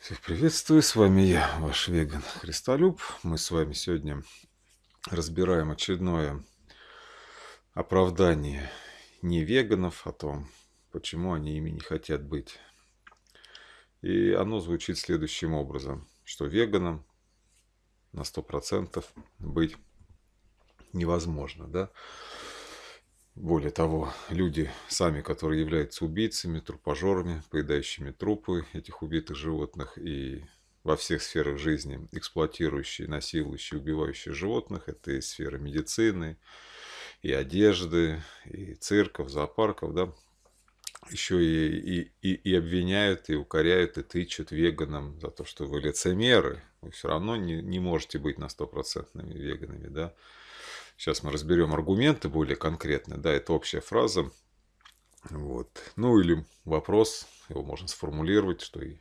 Всех приветствую, с вами я, ваш веган Христолюб. Мы с вами сегодня разбираем очередное оправдание не веганов о том, почему они ими не хотят быть. И оно звучит следующим образом, что веганом на 100% быть невозможно, да? Более того, люди сами, которые являются убийцами, трупожорами, поедающими трупы этих убитых животных и во всех сферах жизни эксплуатирующие, насилующие, убивающие животных, это и сфера медицины, и одежды, и цирков, зоопарков, да, еще и, и, и обвиняют, и укоряют, и тычут веганам за то, что вы лицемеры. Вы все равно не, не можете быть на стопроцентными веганами, да. Сейчас мы разберем аргументы более конкретные. Да, это общая фраза. Вот. Ну или вопрос, его можно сформулировать, что и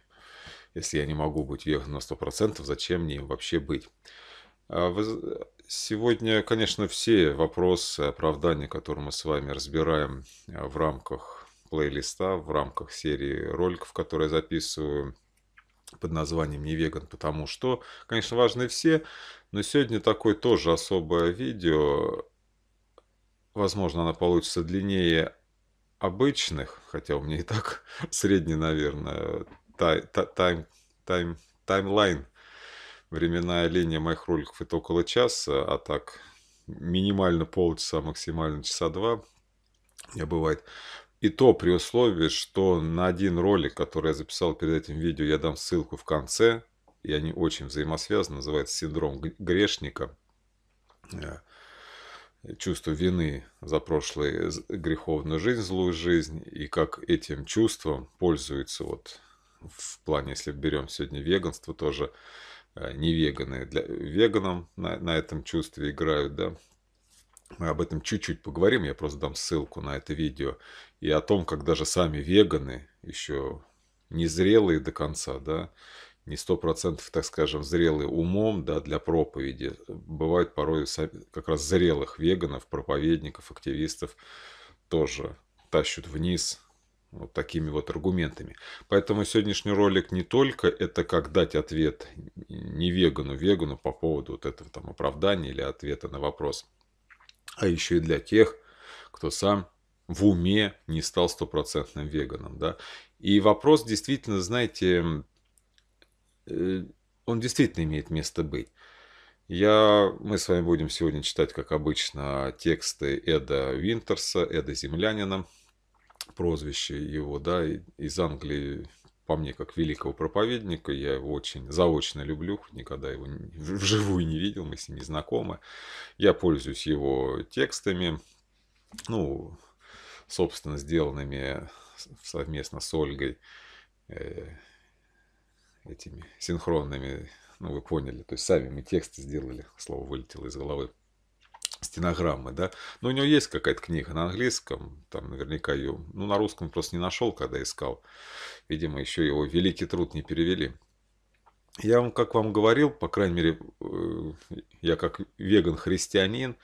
если я не могу быть веганом на 100%, зачем мне вообще быть? А сегодня, конечно, все вопросы оправдания, которые мы с вами разбираем а, в рамках плейлиста, в рамках серии роликов, которые я записываю, под названием «Не веган», потому что, конечно, важны все, но сегодня такое тоже особое видео. Возможно, оно получится длиннее обычных, хотя у меня и так средний, наверное, тай, тайм, тайм, таймлайн, временная линия моих роликов это около часа, а так минимально полчаса, максимально часа два. Я бывает. И то при условии, что на один ролик, который я записал перед этим видео, я дам ссылку в конце, и они очень взаимосвязаны, называется «Синдром грешника». Э, чувство вины за прошлую э, греховную жизнь, злую жизнь, и как этим чувством пользуются вот в плане, если берем сегодня веганство, тоже э, не веганы для веганам на, на этом чувстве играют, да, мы об этом чуть-чуть поговорим, я просто дам ссылку на это видео. И о том, как даже сами веганы, еще не зрелые до конца, да, не сто процентов, так скажем, зрелые умом, да, для проповеди. Бывают порой как раз зрелых веганов, проповедников, активистов тоже тащут вниз вот такими вот аргументами. Поэтому сегодняшний ролик не только это как дать ответ не вегану, вегану по поводу вот этого там оправдания или ответа на вопрос – а еще и для тех, кто сам в уме не стал стопроцентным веганом. Да? И вопрос действительно, знаете, э, он действительно имеет место быть. Я, мы с вами будем сегодня читать, как обычно, тексты Эда Винтерса, Эда Землянина, прозвище его, да, из Англии по мне, как великого проповедника. Я его очень заочно люблю, никогда его вживую не видел, мы с ним не знакомы. Я пользуюсь его текстами, ну, собственно, сделанными совместно с Ольгой э, этими синхронными, ну, вы поняли, то есть сами мы тексты сделали, слово вылетело из головы стенограммы, да. Но у него есть какая-то книга на английском, там наверняка ее, ну, на русском просто не нашел, когда искал. Видимо, еще его «Великий труд» не перевели. Я вам, как вам говорил, по крайней мере, э, я как веган-христианин,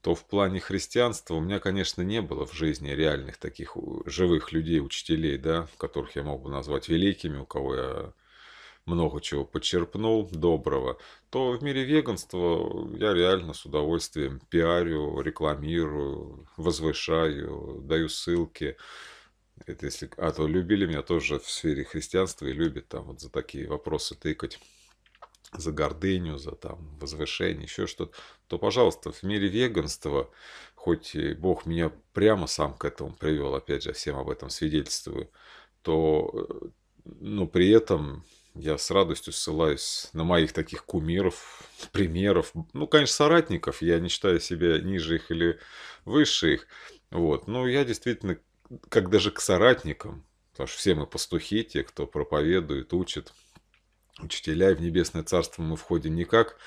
то в плане христианства у меня, конечно, не было в жизни реальных таких э, живых людей, учителей, да, которых я мог бы назвать великими, у кого я много чего почерпнул доброго, то в мире веганства я реально с удовольствием пиарю, рекламирую, возвышаю, даю ссылки. Это если... А то любили меня тоже в сфере христианства и любят там вот за такие вопросы тыкать за гордыню, за там возвышение, еще что-то, то, пожалуйста, в мире веганства, хоть Бог меня прямо сам к этому привел, опять же, всем об этом свидетельствую, то, э, но ну, при этом я с радостью ссылаюсь на моих таких кумиров, примеров. Ну, конечно, соратников. Я не считаю себя ниже их или выше их. Вот. Но я действительно, как даже к соратникам, потому что все мы пастухи, те, кто проповедует, учит, учителя, и в небесное царство мы входим никак.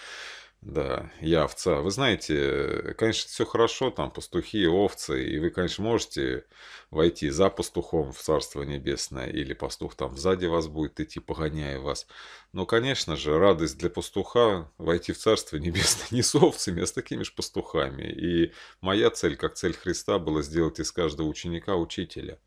Да, я овца. Вы знаете, конечно, все хорошо, там пастухи, овцы, и вы, конечно, можете войти за пастухом в Царство Небесное, или пастух там сзади вас будет идти, погоняя вас. Но, конечно же, радость для пастуха войти в Царство Небесное не с овцами, а с такими же пастухами. И моя цель, как цель Христа, была сделать из каждого ученика учителя,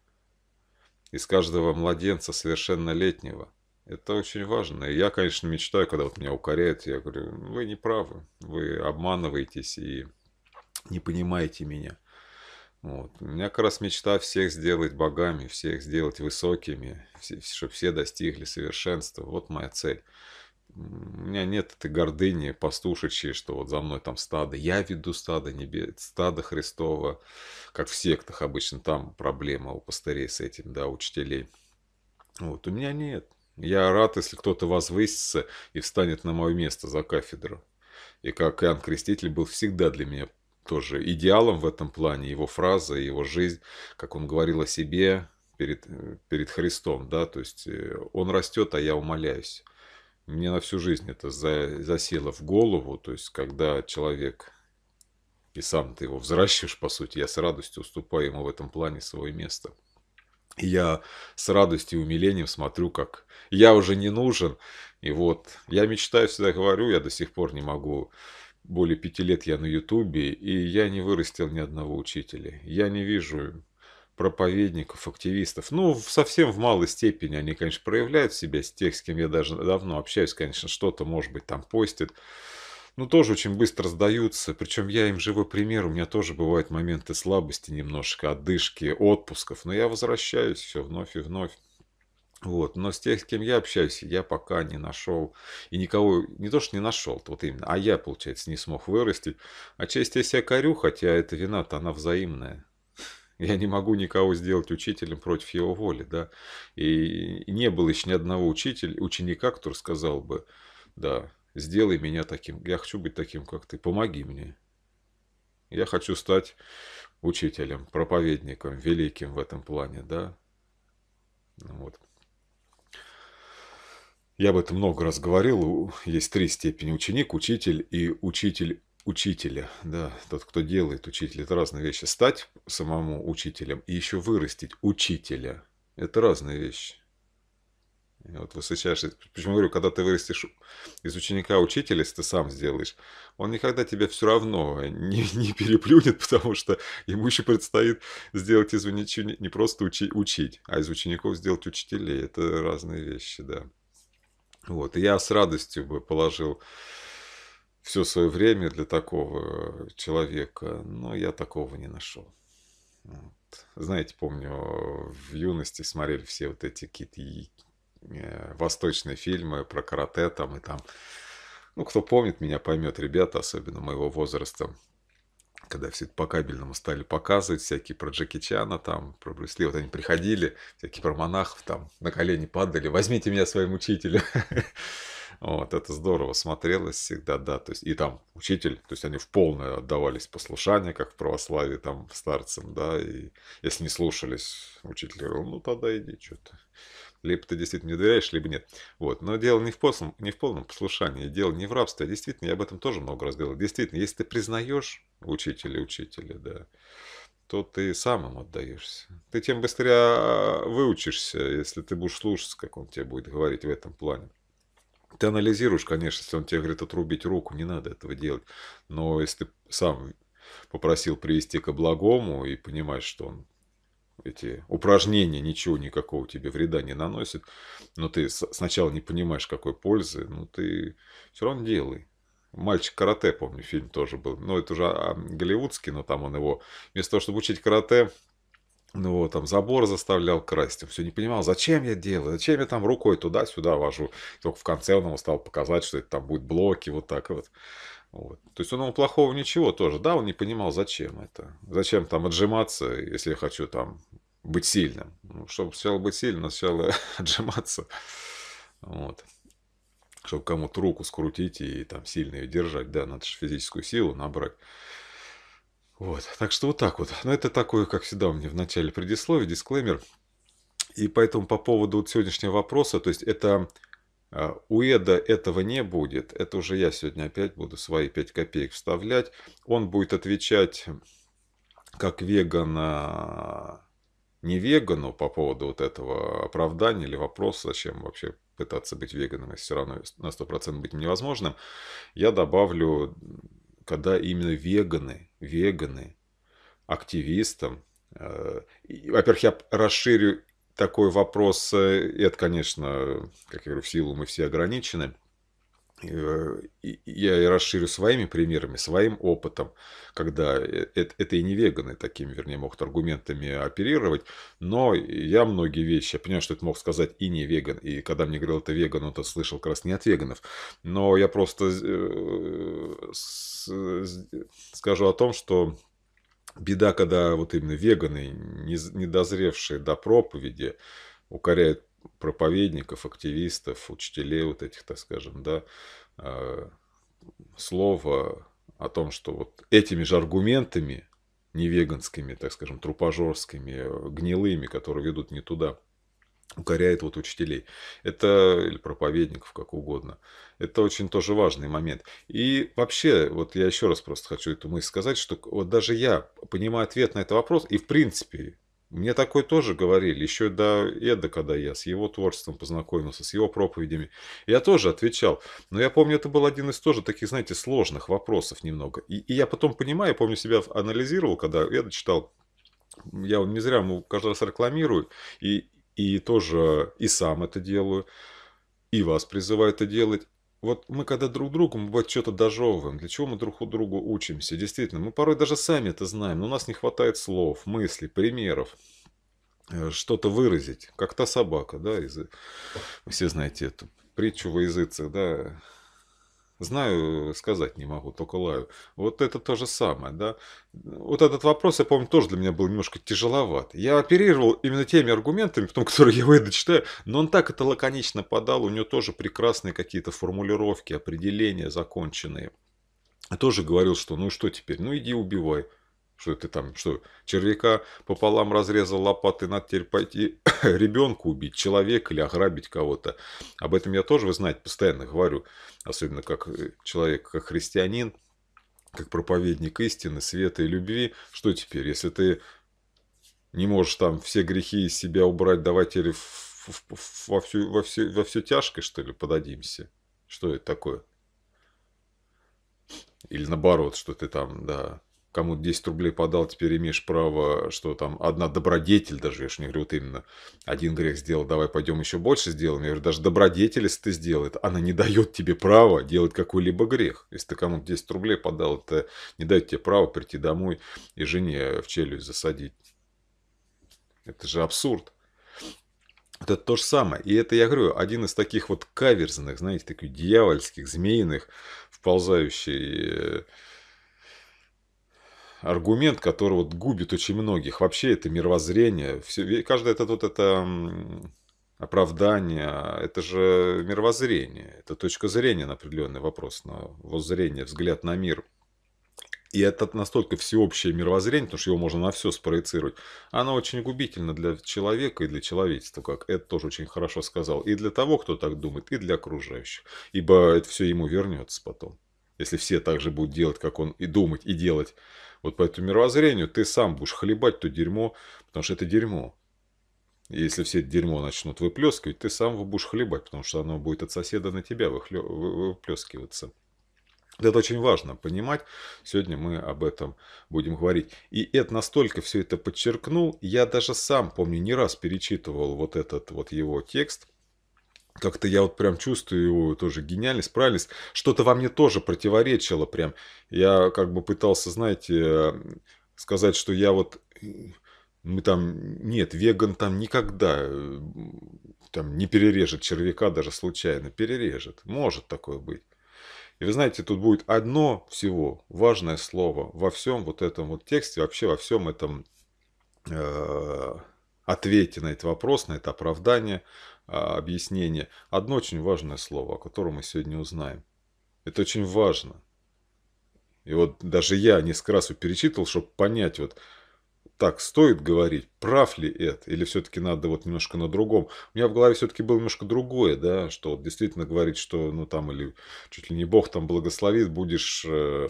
из каждого младенца совершеннолетнего – это очень важно. И я, конечно, мечтаю, когда вот меня укоряют, я говорю, «Ну, вы не правы, вы обманываетесь и не понимаете меня. Вот. У меня как раз мечта всех сделать богами, всех сделать высокими, все, чтобы все достигли совершенства. Вот моя цель. У меня нет этой гордыни пастушечьей, что вот за мной там стадо. Я веду стадо небе, стадо Христова, как в сектах обычно. Там проблема у пастырей с этим, да, учителей. Вот у меня нет. Я рад, если кто-то возвысится и встанет на мое место за кафедру. И как Иоанн Креститель был всегда для меня тоже идеалом в этом плане, его фраза, его жизнь, как он говорил о себе перед, перед Христом, да, то есть э, он растет, а я умоляюсь. Мне на всю жизнь это за, засело в голову, то есть когда человек, и сам ты его взращиваешь, по сути, я с радостью уступаю ему в этом плане свое место. Я с радостью и умилением смотрю, как я уже не нужен. И вот, я мечтаю, всегда говорю, я до сих пор не могу. Более пяти лет я на Ютубе, и я не вырастил ни одного учителя. Я не вижу проповедников, активистов. Ну, совсем в малой степени они, конечно, проявляют себя с тех, с кем я даже давно общаюсь, конечно, что-то, может быть, там постят ну, тоже очень быстро сдаются. Причем я им живой пример. У меня тоже бывают моменты слабости немножко, отдышки, отпусков. Но я возвращаюсь все вновь и вновь. Вот. Но с тех, с кем я общаюсь, я пока не нашел. И никого, не то, что не нашел, вот именно, а я, получается, не смог вырастить. А честь я себя корю, хотя эта вина-то она взаимная. Я не могу никого сделать учителем против его воли, да. И не было еще ни одного учителя, ученика, который сказал бы, да, сделай меня таким. Я хочу быть таким, как ты. Помоги мне. Я хочу стать учителем, проповедником, великим в этом плане, да. Ну вот. Я об этом много раз говорил. Есть три степени. Ученик, учитель и учитель учителя, да, тот, кто делает учителя, это разные вещи. Стать самому учителем и еще вырастить учителя, это разные вещи. Вот восхищаешься. Почему говорю, когда ты вырастешь из ученика учителя, если ты сам сделаешь, он никогда тебя все равно не, не переплюнет, потому что ему еще предстоит сделать из ученика не просто учи, учить, а из учеников сделать учителей. Это разные вещи, да. Вот. И я с радостью бы положил все свое время для такого человека, но я такого не нашел. Вот. Знаете, помню, в юности смотрели все вот эти какие-то Э, восточные фильмы про карате там и там. Ну, кто помнит, меня поймет, ребята, особенно моего возраста, когда все это по кабельному стали показывать, всякие про Джеки Чана там, про Брюсли, вот они приходили, всякие про монахов там на колени падали, возьмите меня своим учителем. Вот, это здорово смотрелось всегда, да, то есть, и там учитель, то есть, они в полное отдавались послушание, как в православии, там, старцам, да, и если не слушались учителя, ну, тогда иди, что-то. Либо ты действительно мне доверяешь, либо нет. Вот. Но дело не в, постном, не в полном послушании, дело не в рабстве. А действительно, я об этом тоже много раз говорил. Действительно, если ты признаешь учителя, учителя, да, то ты сам им отдаешься. Ты тем быстрее а, а, выучишься, если ты будешь слушаться, как он тебе будет говорить в этом плане. Ты анализируешь, конечно, если он тебе говорит отрубить руку, не надо этого делать. Но если ты сам попросил привести к благому и понимаешь, что он эти упражнения ничего никакого тебе вреда не наносят, но ты сначала не понимаешь, какой пользы, ну ты все равно делай. Мальчик карате, помню, фильм тоже был. но ну, это уже а, голливудский, но там он его, вместо того, чтобы учить карате, ну, вот там забор заставлял красть. Он все не понимал, зачем я делаю, зачем я там рукой туда-сюда вожу. Только в конце он ему стал показать, что это там будет блоки, вот так вот. Вот. То есть он ему плохого ничего тоже, да, он не понимал, зачем это. Зачем там отжиматься, если я хочу там быть сильным. Ну, чтобы сначала быть сильным, сначала отжиматься. Вот. Чтобы кому-то руку скрутить и там сильно ее держать, да, надо же физическую силу набрать. Вот, так что вот так вот. Но это такое, как всегда, у меня в начале предисловие, дисклеймер. И поэтому по поводу вот сегодняшнего вопроса, то есть это а, у Эда этого не будет. Это уже я сегодня опять буду свои 5 копеек вставлять. Он будет отвечать как веган а, не вегану по поводу вот этого оправдания или вопроса, зачем вообще пытаться быть веганом, если все равно на 100% быть невозможным, я добавлю, когда именно веганы, веганы, активистам, э, во-первых, я расширю такой вопрос, э, это, конечно, как я говорю, в силу мы все ограничены. Э, я и расширю своими примерами, своим опытом, когда э, это и не веганы такими, вернее, могут аргументами оперировать, но я многие вещи, я понимаю, что это мог сказать и не веган, и когда мне говорил это веган, он это слышал как раз не от веганов, но я просто скажу о том, что Беда, когда вот именно веганы, недозревшие до проповеди, укоряют проповедников, активистов, учителей вот этих, так скажем, да, а, слово о том, что вот этими же аргументами, не веганскими, так скажем, трупожорскими, гнилыми, которые ведут не туда, укоряет вот учителей. Это или проповедников, как угодно. Это очень тоже важный момент. И вообще, вот я еще раз просто хочу эту мысль сказать, что вот даже я понимаю ответ на этот вопрос, и в принципе, мне такое тоже говорили, еще до Эда, когда я с его творчеством познакомился, с его проповедями. Я тоже отвечал. Но я помню, это был один из тоже таких, знаете, сложных вопросов немного. И, и я потом понимаю, я помню, себя анализировал, когда Эда читал я не зря ему каждый раз рекламирую, и и тоже и сам это делаю, и вас призываю это делать. Вот мы когда друг другу мы вот что-то дожевываем, для чего мы друг у друга учимся, действительно, мы порой даже сами это знаем, но у нас не хватает слов, мыслей, примеров, э, что-то выразить, как та собака, да, из... Э, вы все знаете эту притчу во языцах, да, Знаю, сказать не могу, только лаю. Вот это то же самое, да. Вот этот вопрос, я помню, тоже для меня был немножко тяжеловат. Я оперировал именно теми аргументами, потом, которые я выйду читаю, но он так это лаконично подал, у него тоже прекрасные какие-то формулировки, определения законченные. Я тоже говорил, что ну что теперь, ну иди убивай. Что ты там, что, червяка пополам разрезал лопаты, надо теперь пойти ребенка убить, человека или ограбить кого-то. Об этом я тоже, вы знаете, постоянно говорю, особенно как э, человек, как христианин, как проповедник истины, света и любви. Что теперь, если ты не можешь там все грехи из себя убрать, давай теперь во всю, во всю, во всю тяжкое, что ли, подадимся? Что это такое? Или наоборот, что ты там, да, кому 10 рублей подал, теперь имеешь право, что там одна добродетель, даже я же не говорю, вот именно один грех сделал, давай пойдем еще больше сделаем. Я говорю, даже добродетель, если ты сделает, она не дает тебе права делать какой-либо грех. Если ты кому 10 рублей подал, это не дает тебе права прийти домой и жене в челюсть засадить. Это же абсурд. Это то же самое. И это, я говорю, один из таких вот каверзных, знаете, таких дьявольских, змеиных, вползающий э, аргумент, который вот губит очень многих. Вообще это мировоззрение, все, каждое это вот это оправдание, это же мировоззрение, это точка зрения на определенный вопрос, на воззрение, взгляд на мир. И это настолько всеобщее мировоззрение, потому что его можно на все спроецировать. Оно очень губительно для человека и для человечества, как это тоже очень хорошо сказал. И для того, кто так думает, и для окружающих. Ибо это все ему вернется потом. Если все так же будут делать, как он, и думать, и делать вот по этому мировоззрению ты сам будешь хлебать то дерьмо, потому что это дерьмо. И если все это дерьмо начнут выплескивать, ты сам его будешь хлебать, потому что оно будет от соседа на тебя выхлё... выплескиваться. Это очень важно понимать. Сегодня мы об этом будем говорить. И Эд настолько все это подчеркнул. Я даже сам, помню, не раз перечитывал вот этот вот его текст – как-то я вот прям чувствую его тоже гениальность, правильность. Что-то во мне тоже противоречило прям. Я как бы пытался, знаете, э, сказать, что я вот... Мы там... Нет, веган там никогда э, там не перережет червяка даже случайно. Перережет. Может такое быть. И вы знаете, тут будет одно всего важное слово во всем вот этом вот тексте, вообще во всем этом э, ответе на этот вопрос, на это оправдание, а, объяснение. Одно очень важное слово, о котором мы сегодня узнаем. Это очень важно. И вот даже я несколько раз его перечитывал, чтобы понять, вот так стоит говорить, прав ли это, или все-таки надо вот немножко на другом. У меня в голове все-таки было немножко другое, да, что вот действительно говорить, что ну там или чуть ли не Бог там благословит, будешь э,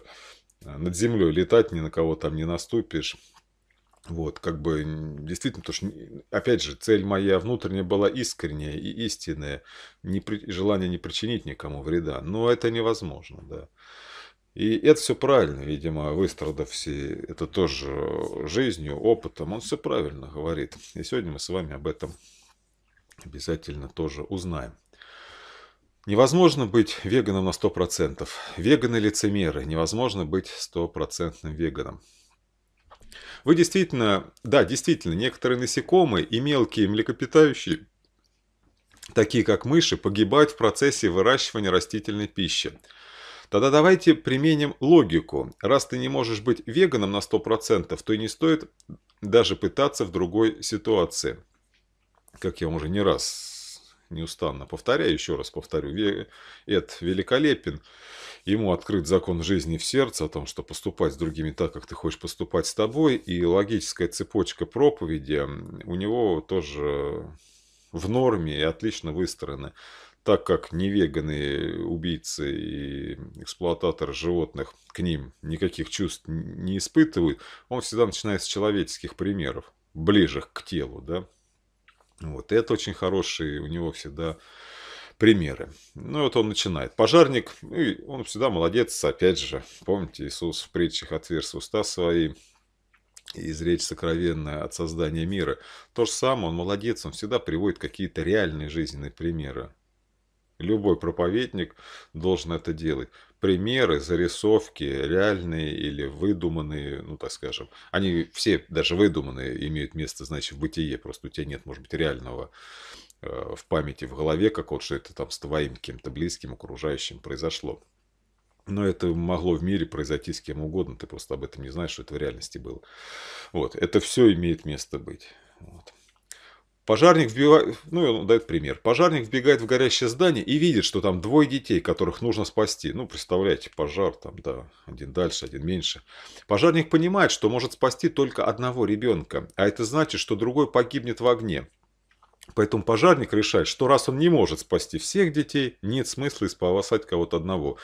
над землей летать, ни на кого там не наступишь. Вот, как бы, действительно, потому что, опять же, цель моя внутренняя была искренняя и истинная, не при, желание не причинить никому вреда, но это невозможно, да. И это все правильно, видимо, выстрадав все это тоже жизнью, опытом, он все правильно говорит. И сегодня мы с вами об этом обязательно тоже узнаем. Невозможно быть веганом на 100%. Веганы лицемеры. Невозможно быть стопроцентным веганом. Вы действительно, да, действительно, некоторые насекомые и мелкие млекопитающие, такие как мыши, погибают в процессе выращивания растительной пищи. Тогда давайте применим логику. Раз ты не можешь быть веганом на 100%, то и не стоит даже пытаться в другой ситуации. Как я уже не раз неустанно повторяю, еще раз повторю, Эд великолепен, ему открыт закон жизни в сердце о том, что поступать с другими так, как ты хочешь поступать с тобой, и логическая цепочка проповеди у него тоже в норме и отлично выстроена. Так как не веганы, убийцы и эксплуататоры животных к ним никаких чувств не испытывают, он всегда начинает с человеческих примеров, ближних к телу, да, вот. это очень хороший, у него всегда примеры. Ну, вот он начинает. Пожарник, он всегда молодец, опять же. Помните, Иисус в притчах отверз уста свои, из речь сокровенная от создания мира. То же самое, он молодец, он всегда приводит какие-то реальные жизненные примеры. Любой проповедник должен это делать примеры, зарисовки, реальные или выдуманные, ну так скажем, они все даже выдуманные имеют место, значит, в бытие, просто у тебя нет, может быть, реального э, в памяти, в голове как вот что это там с твоим кем-то близким, окружающим произошло. Но это могло в мире произойти с кем угодно, ты просто об этом не знаешь, что это в реальности было. Вот, это все имеет место быть. Вот. Пожарник вбивает, ну, он дает пример. Пожарник вбегает в горящее здание и видит, что там двое детей, которых нужно спасти. Ну, представляете, пожар там, да, один дальше, один меньше. Пожарник понимает, что может спасти только одного ребенка, а это значит, что другой погибнет в огне. Поэтому пожарник решает, что раз он не может спасти всех детей, нет смысла и спасать кого-то одного.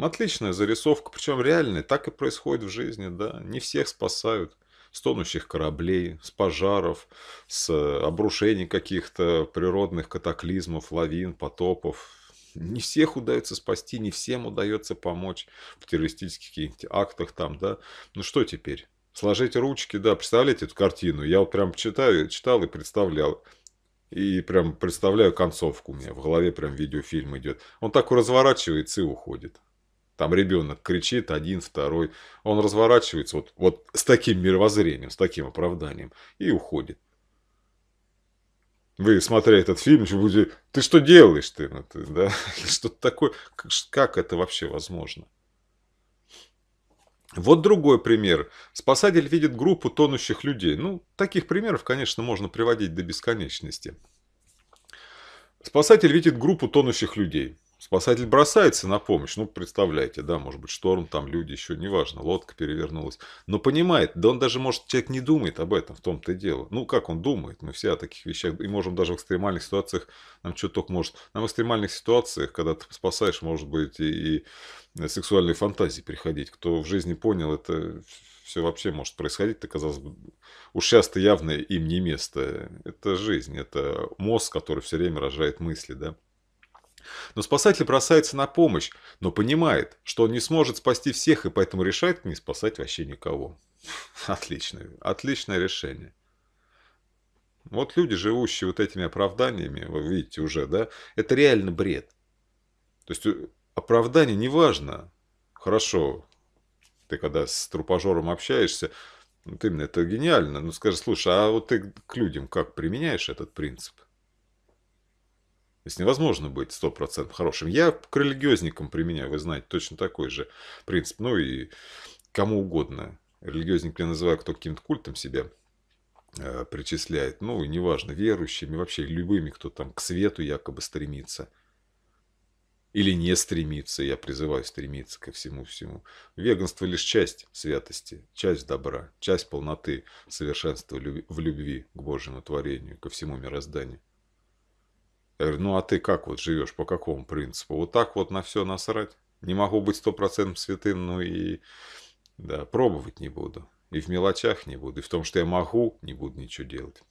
Отличная зарисовка, причем реальная, так и происходит в жизни, да, не всех спасают с тонущих кораблей, с пожаров, с э, обрушений каких-то природных катаклизмов, лавин, потопов. Не всех удается спасти, не всем удается помочь в террористических актах там, да. Ну что теперь? Сложить ручки, да, представляете эту картину? Я вот прям читаю, читал и представлял. И прям представляю концовку у меня. В голове прям видеофильм идет. Он так разворачивается и уходит. Там ребенок кричит, один, второй. Он разворачивается вот, вот с таким мировоззрением, с таким оправданием и уходит. Вы, смотря этот фильм, будете, ты что делаешь ты? Ну, да? Что-то такое. как это вообще возможно? Вот другой пример. Спасатель видит группу тонущих людей. Ну, таких примеров, конечно, можно приводить до бесконечности. Спасатель видит группу тонущих людей. Спасатель бросается на помощь, ну, представляете, да, может быть, шторм, там люди еще, неважно, лодка перевернулась. Но понимает, да он даже, может, человек не думает об этом, в том-то и дело. Ну, как он думает, мы все о таких вещах, и можем даже в экстремальных ситуациях, нам что только может. Нам в экстремальных ситуациях, когда ты спасаешь, может быть, и, и э, сексуальные фантазии приходить. Кто в жизни понял, это все вообще может происходить, ты казалось бы, уж сейчас явно им не место. Это жизнь, это мозг, который все время рожает мысли, да. Но спасатель бросается на помощь, но понимает, что он не сможет спасти всех, и поэтому решает не спасать вообще никого. Отличное, отличное решение. Вот люди, живущие вот этими оправданиями, вы видите уже, да, это реально бред. То есть э, оправдание неважно. Хорошо, ты когда с трупожором общаешься, вот именно это гениально. Ну скажи, слушай, а вот ты к людям как применяешь этот принцип? То есть невозможно быть 100% хорошим. Я к религиозникам применяю, вы знаете, точно такой же принцип. Ну и кому угодно. Религиозник я называю, кто каким-то культом себя э, причисляет. Ну, и неважно, верующими, вообще любыми, кто там к свету якобы стремится. Или не стремится, я призываю стремиться ко всему-всему. Веганство лишь часть святости, часть добра, часть полноты совершенства в любви к Божьему творению, ко всему мирозданию. Я говорю, ну а ты как вот живешь, по какому принципу? Вот так вот на все насрать? Не могу быть стопроцентным святым, ну и да, пробовать не буду. И в мелочах не буду, и в том, что я могу, не буду ничего делать.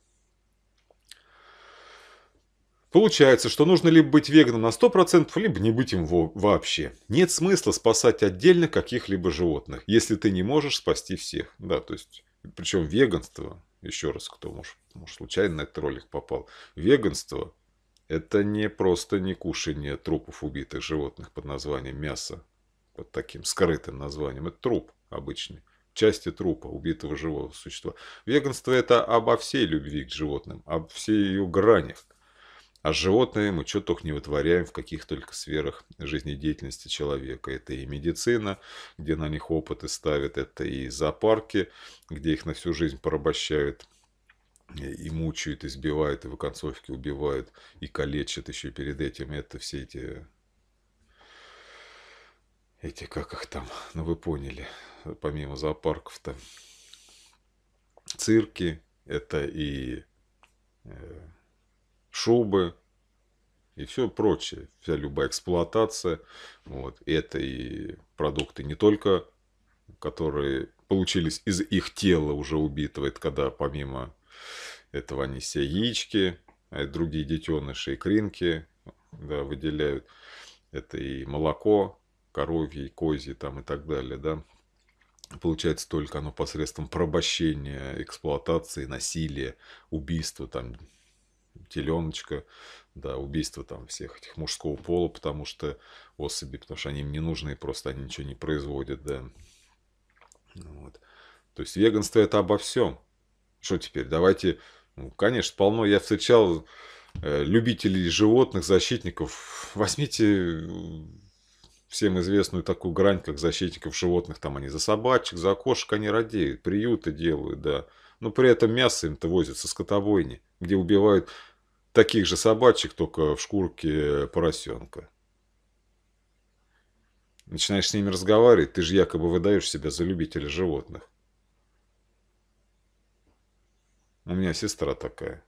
Получается, что нужно либо быть веганом на 100%, либо не быть им вообще. Нет смысла спасать отдельно каких-либо животных, если ты не можешь спасти всех. Да, то есть, причем веганство, еще раз, кто может, может случайно на этот ролик попал, веганство это не просто не кушание трупов убитых животных под названием мясо, под таким скрытым названием. Это труп обычный, части трупа убитого живого существа. Веганство – это обо всей любви к животным, об всей ее гранях. А животные мы что только не вытворяем в каких только сферах жизнедеятельности человека. Это и медицина, где на них опыты ставят, это и зоопарки, где их на всю жизнь порабощают – и мучают, избивают, и в оконцовке убивают, и калечат еще перед этим. Это все эти... Эти, как их там, ну вы поняли, помимо зоопарков-то. Цирки, это и э, шубы, и все прочее. Вся любая эксплуатация. Вот. Это и продукты не только, которые получились из их тела уже убитого, это когда помимо это ванисия яички, а это другие детеныши, икринки да, выделяют. Это и молоко, коровье, козье там, и так далее. Да. Получается только оно посредством пробощения, эксплуатации, насилия, убийства, там, теленочка, да, убийства там всех этих мужского пола, потому что особи, потому что они им не нужны, просто они ничего не производят, да. Вот. То есть веганство это обо всем. Что теперь? Давайте ну, конечно, полно. Я встречал э, любителей животных, защитников. Возьмите э, всем известную такую грань, как защитников животных. Там они за собачек, за кошек они радеют, приюты делают, да. Но при этом мясо им-то возят со скотовойни, где убивают таких же собачек, только в шкурке поросенка. Начинаешь с ними разговаривать, ты же якобы выдаешь себя за любителя животных. У меня сестра такая.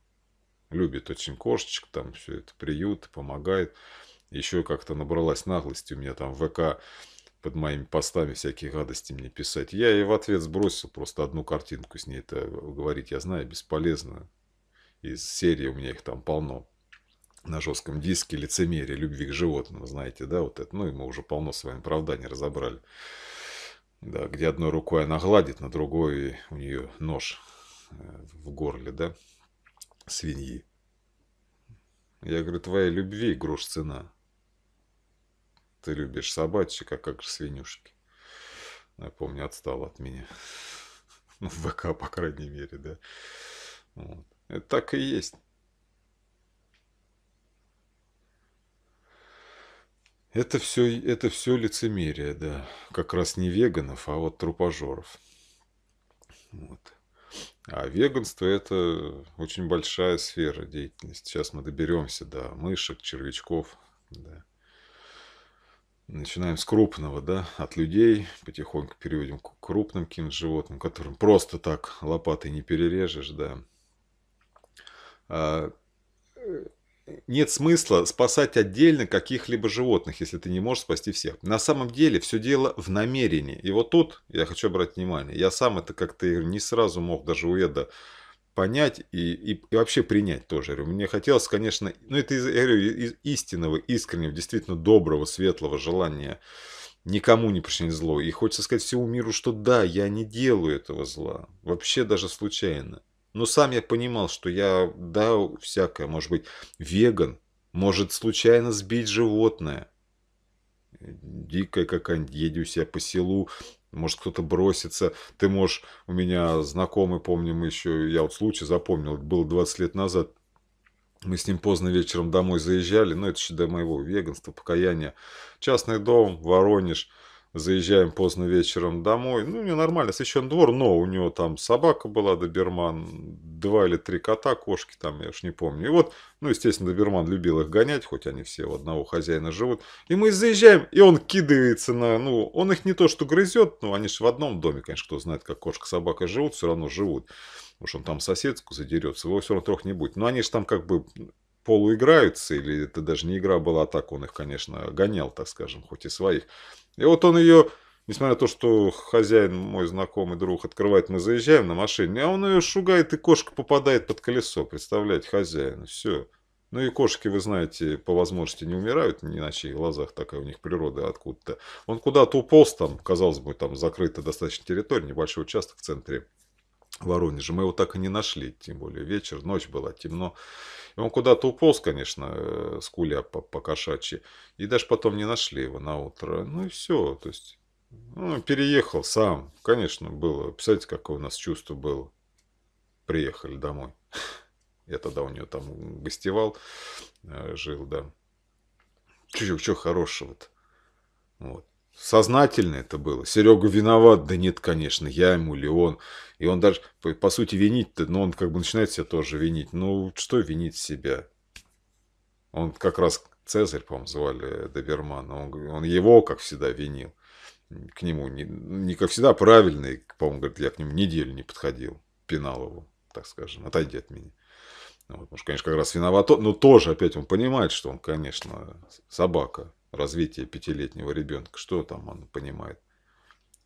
Любит очень кошечек, там все это, приют, помогает. Еще как-то набралась наглости у меня там ВК под моими постами всякие гадости мне писать. Я ей в ответ сбросил просто одну картинку с ней. Это говорить, я знаю, бесполезно. Из серии у меня их там полно. На жестком диске лицемерие любви к животным, знаете, да, вот это. Ну, и мы уже полно с вами оправданий разобрали. Да, где одной рукой она гладит, на другой у нее нож в горле, да, свиньи. Я говорю, твоей любви грош цена. Ты любишь собачек, а как же свинюшки. Я помню, отстал от меня. Ну, в ВК, по крайней мере, да. Вот. Это так и есть. Это все, это все лицемерие, да. Как раз не веганов, а вот трупожоров. Вот. А веганство – это очень большая сфера деятельности. Сейчас мы доберемся до мышек, червячков. Да. Начинаем с крупного, да, от людей, потихоньку переводим к крупным каким-то животным, которым просто так лопатой не перережешь, да. А, э, нет смысла спасать отдельно каких-либо животных, если ты не можешь спасти всех. На самом деле все дело в намерении. И вот тут я хочу обратить внимание, я сам это как-то не сразу мог даже у Эда понять и, и, и вообще принять тоже. Мне хотелось, конечно, ну это из, я говорю, из истинного, искреннего, действительно доброго, светлого желания никому не причинить зло. И хочется сказать всему миру, что да, я не делаю этого зла. Вообще даже случайно. Но сам я понимал, что я, да, всякое, может быть, веган, может случайно сбить животное. Дикая какая-нибудь, едю себя по селу, может кто-то бросится. Ты можешь, у меня знакомый, помним еще, я вот случай запомнил, был 20 лет назад. Мы с ним поздно вечером домой заезжали, но ну, это еще до моего веганства, покаяния. Частный дом, Воронеж заезжаем поздно вечером домой. Ну, не нормально, освещен двор, но у него там собака была, доберман, два или три кота, кошки там, я уж не помню. И вот, ну, естественно, доберман любил их гонять, хоть они все у одного хозяина живут. И мы заезжаем, и он кидается на, ну, он их не то что грызет, ну, они же в одном доме, конечно, кто знает, как кошка, собака живут, все равно живут. Уж он там соседку задерется, его все равно трох не будет. Но они же там как бы полуиграются, или это даже не игра была, а так он их, конечно, гонял, так скажем, хоть и своих. И вот он ее, несмотря на то, что хозяин, мой знакомый друг, открывает, мы заезжаем на машине, а он ее шугает, и кошка попадает под колесо, представляете, хозяин, все. Ну и кошки, вы знаете, по возможности не умирают, не на чьих глазах такая у них природа откуда-то. Он куда-то уполз там, казалось бы, там закрыта достаточно территория, небольшой участок в центре Воронеже. Мы его так и не нашли, тем более вечер, ночь была, темно. И он куда-то уполз, конечно, э, скуля по, по кошачьи. И даже потом не нашли его на утро. Ну и все, то есть ну, переехал сам. Конечно, было. Представляете, какое у нас чувство было. Приехали домой. Я тогда у нее там гостевал, э, жил, да. Чего, чего хорошего-то? Вот. Сознательно это было. Серега виноват, да нет, конечно, я ему или он. И он даже, по, по сути, винить-то, но он как бы начинает себя тоже винить. Ну, что винить себя? Он как раз Цезарь, по-моему, звали Добермана. Он, он его, как всегда, винил. К нему, не, не как всегда, а правильный. По-моему, говорит, я к нему неделю не подходил. Пинал его, так скажем, отойди от меня. Вот, потому что, конечно, как раз виноват, но тоже опять он понимает, что он, конечно, собака развитие пятилетнего ребенка. Что там он понимает?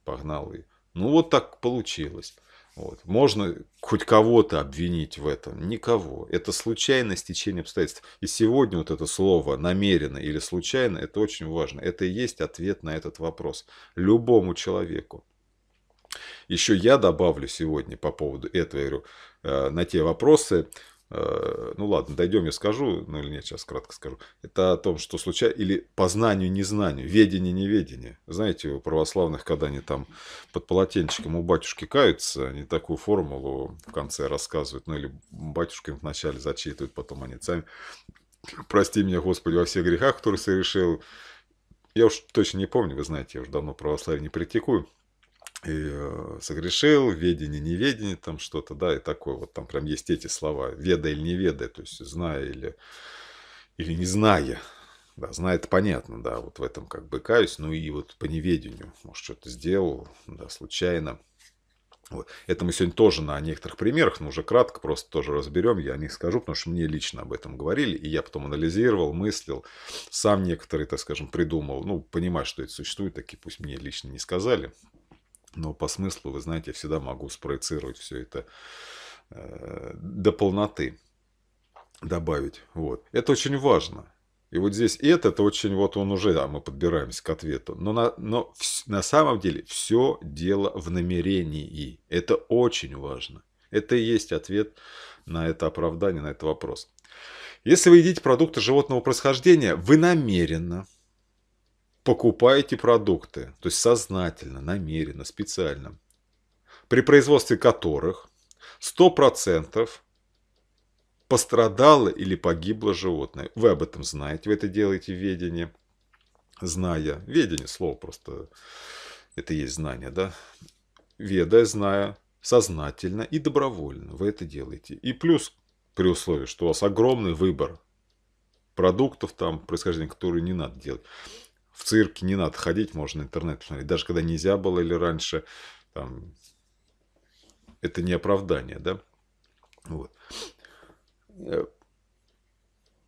Погнал и... Ну, вот так получилось. Вот. Можно хоть кого-то обвинить в этом? Никого. Это случайное стечение обстоятельств. И сегодня вот это слово «намеренно» или «случайно» – это очень важно. Это и есть ответ на этот вопрос. Любому человеку. Еще я добавлю сегодня по поводу этого, я говорю, э, на те вопросы, Э, ну ладно, дойдем, я скажу, ну или нет, сейчас кратко скажу, это о том, что случайно, или по знанию, незнанию, ведение, неведение. Знаете, у православных, когда они там под полотенчиком у батюшки каются, они такую формулу в конце рассказывают, ну или батюшка им вначале зачитывают, потом они сами. Прости меня, Господи, во всех грехах, которые совершил. Я уж точно не помню, вы знаете, я уже давно православие не практикую и э, согрешил, ведение, неведение, там что-то, да, и такое вот, там прям есть эти слова, веда или не ведая, то есть зная или, или не зная, да, знает понятно, да, вот в этом как бы каюсь, ну и вот по неведению, может, что-то сделал, да, случайно. Вот. Это мы сегодня тоже на некоторых примерах, но уже кратко просто тоже разберем, я о них скажу, потому что мне лично об этом говорили, и я потом анализировал, мыслил, сам некоторые, так скажем, придумал, ну, понимая, что это существует, такие пусть мне лично не сказали, но по смыслу, вы знаете, я всегда могу спроецировать все это э, до полноты добавить. Вот. Это очень важно. И вот здесь это, это очень, вот он уже, а мы подбираемся к ответу. Но на, но в, на самом деле все дело в намерении. Это очень важно. Это и есть ответ на это оправдание, на этот вопрос. Если вы едите продукты животного происхождения, вы намеренно покупаете продукты, то есть сознательно, намеренно, специально, при производстве которых 100% пострадало или погибло животное. Вы об этом знаете, вы это делаете в ведении, зная. Ведение – слово просто, это и есть знание, да? Ведая, зная, сознательно и добровольно вы это делаете. И плюс, при условии, что у вас огромный выбор продуктов там происхождение, которые не надо делать в цирке не надо ходить, можно интернет посмотреть. Даже когда нельзя было или раньше, там, это не оправдание, да? Вот. Э,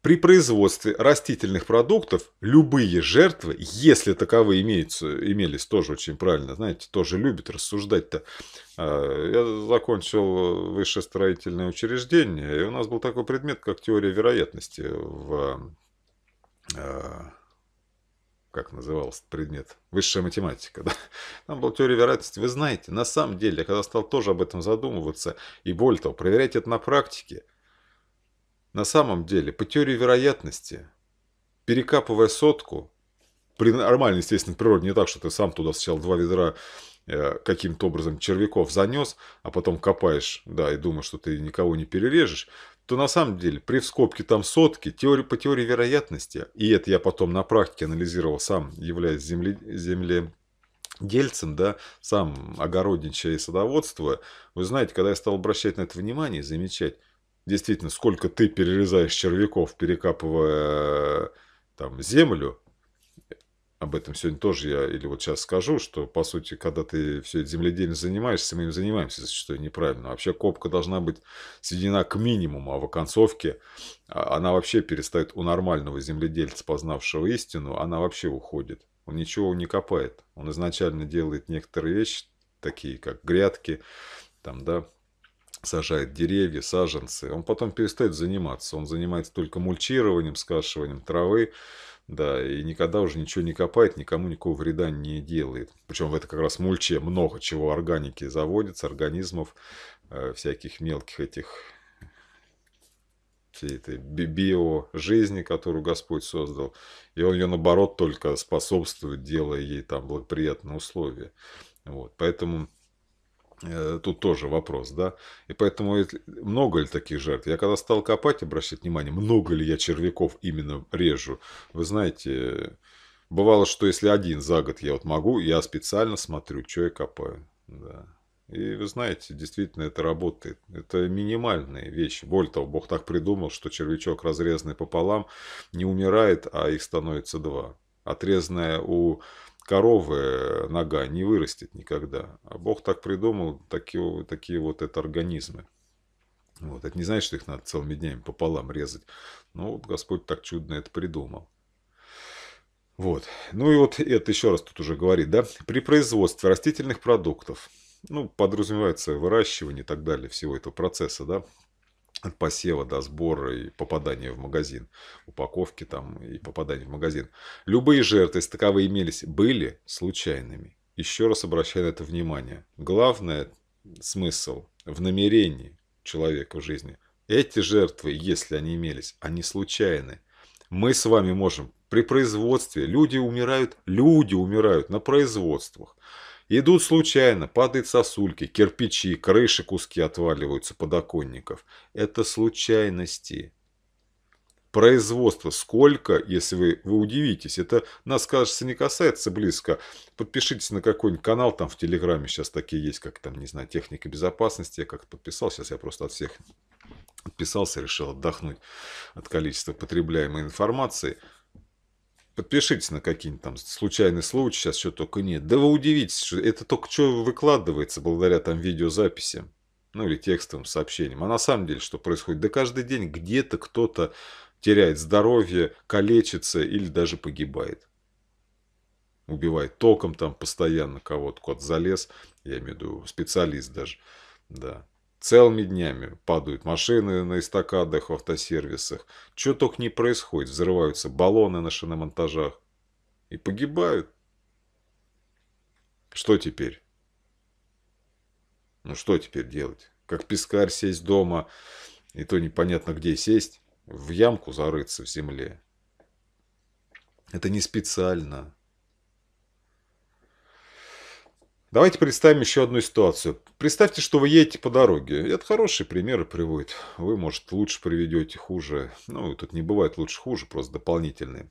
при производстве растительных продуктов любые жертвы, если таковые имеются, имелись, тоже очень правильно, знаете, тоже любят рассуждать-то. А, я закончил высшее строительное учреждение, и у нас был такой предмет, как теория вероятности в а, как назывался предмет, высшая математика, да? Там была теория вероятности. Вы знаете, на самом деле, я когда стал тоже об этом задумываться, и более того, проверять это на практике, на самом деле, по теории вероятности, перекапывая сотку, при нормальной, естественно, природе, не так, что ты сам туда сначала два ведра э, каким-то образом червяков занес, а потом копаешь, да, и думаешь, что ты никого не перережешь, то на самом деле при вскобке там сотки, теории, по теории вероятности, и это я потом на практике анализировал сам, являясь земле, земле Дельцин, да, сам огородничая и садоводство, вы знаете, когда я стал обращать на это внимание, замечать, действительно, сколько ты перерезаешь червяков, перекапывая э, там землю, об этом сегодня тоже я, или вот сейчас скажу, что, по сути, когда ты все это земледелием занимаешься, мы им занимаемся зачастую неправильно. Вообще копка должна быть сведена к минимуму, а в оконцовке а, она вообще перестает у нормального земледельца, познавшего истину, она вообще уходит. Он ничего не копает. Он изначально делает некоторые вещи, такие как грядки, там, да, сажает деревья, саженцы. Он потом перестает заниматься. Он занимается только мульчированием, скашиванием травы, да, и никогда уже ничего не копает, никому никакого вреда не делает. Причем в это как раз мульче много чего органики заводится, организмов, э, всяких мелких этих этой био-жизни, которую Господь создал. И он ее, наоборот, только способствует, делая ей там благоприятные условия. Вот. Поэтому Э, тут тоже вопрос, да. И поэтому много ли таких жертв? Я когда стал копать, обращать внимание, много ли я червяков именно режу. Вы знаете, бывало, что если один за год я вот могу, я специально смотрю, что я копаю. Да. И вы знаете, действительно это работает. Это минимальные вещи. Более того, Бог так придумал, что червячок, разрезанный пополам, не умирает, а их становится два. Отрезанное у коровы э, нога не вырастет никогда. А Бог так придумал такие, такие вот это организмы. Вот. Это не значит, что их надо целыми днями пополам резать. Но вот Господь так чудно это придумал. Вот. Ну и вот это еще раз тут уже говорит, да. При производстве растительных продуктов, ну, подразумевается выращивание и так далее всего этого процесса, да, от посева до сбора и попадания в магазин, упаковки там и попадания в магазин. Любые жертвы, если таковые имелись, были случайными. Еще раз обращаю на это внимание. Главное смысл в намерении человека в жизни. Эти жертвы, если они имелись, они случайны. Мы с вами можем при производстве, люди умирают, люди умирают на производствах. Идут случайно, падают сосульки, кирпичи, крыши куски отваливаются подоконников. Это случайности. Производство сколько, если вы, вы удивитесь, это нас, кажется, не касается близко. Подпишитесь на какой-нибудь канал, там в Телеграме сейчас такие есть, как там, не знаю, техника безопасности. Я как-то подписал, сейчас я просто от всех отписался, решил отдохнуть от количества потребляемой информации – подпишитесь на какие-нибудь там случайные случаи, сейчас что только нет. Да вы удивитесь, что это только что выкладывается благодаря там видеозаписям, ну или текстовым сообщениям. А на самом деле что происходит? Да каждый день где-то кто-то теряет здоровье, калечится или даже погибает. Убивает током там постоянно кого-то, кот залез, я имею в виду специалист даже, да. Целыми днями падают машины на эстакадах в автосервисах. что только не происходит. Взрываются баллоны на шиномонтажах. И погибают. Что теперь? Ну что теперь делать? Как пескарь сесть дома, и то непонятно где сесть, в ямку зарыться в земле. Это не специально. Давайте представим еще одну ситуацию. Представьте, что вы едете по дороге. Это хорошие примеры приводит. Вы, может, лучше приведете, хуже. Ну, тут не бывает лучше, хуже, просто дополнительные.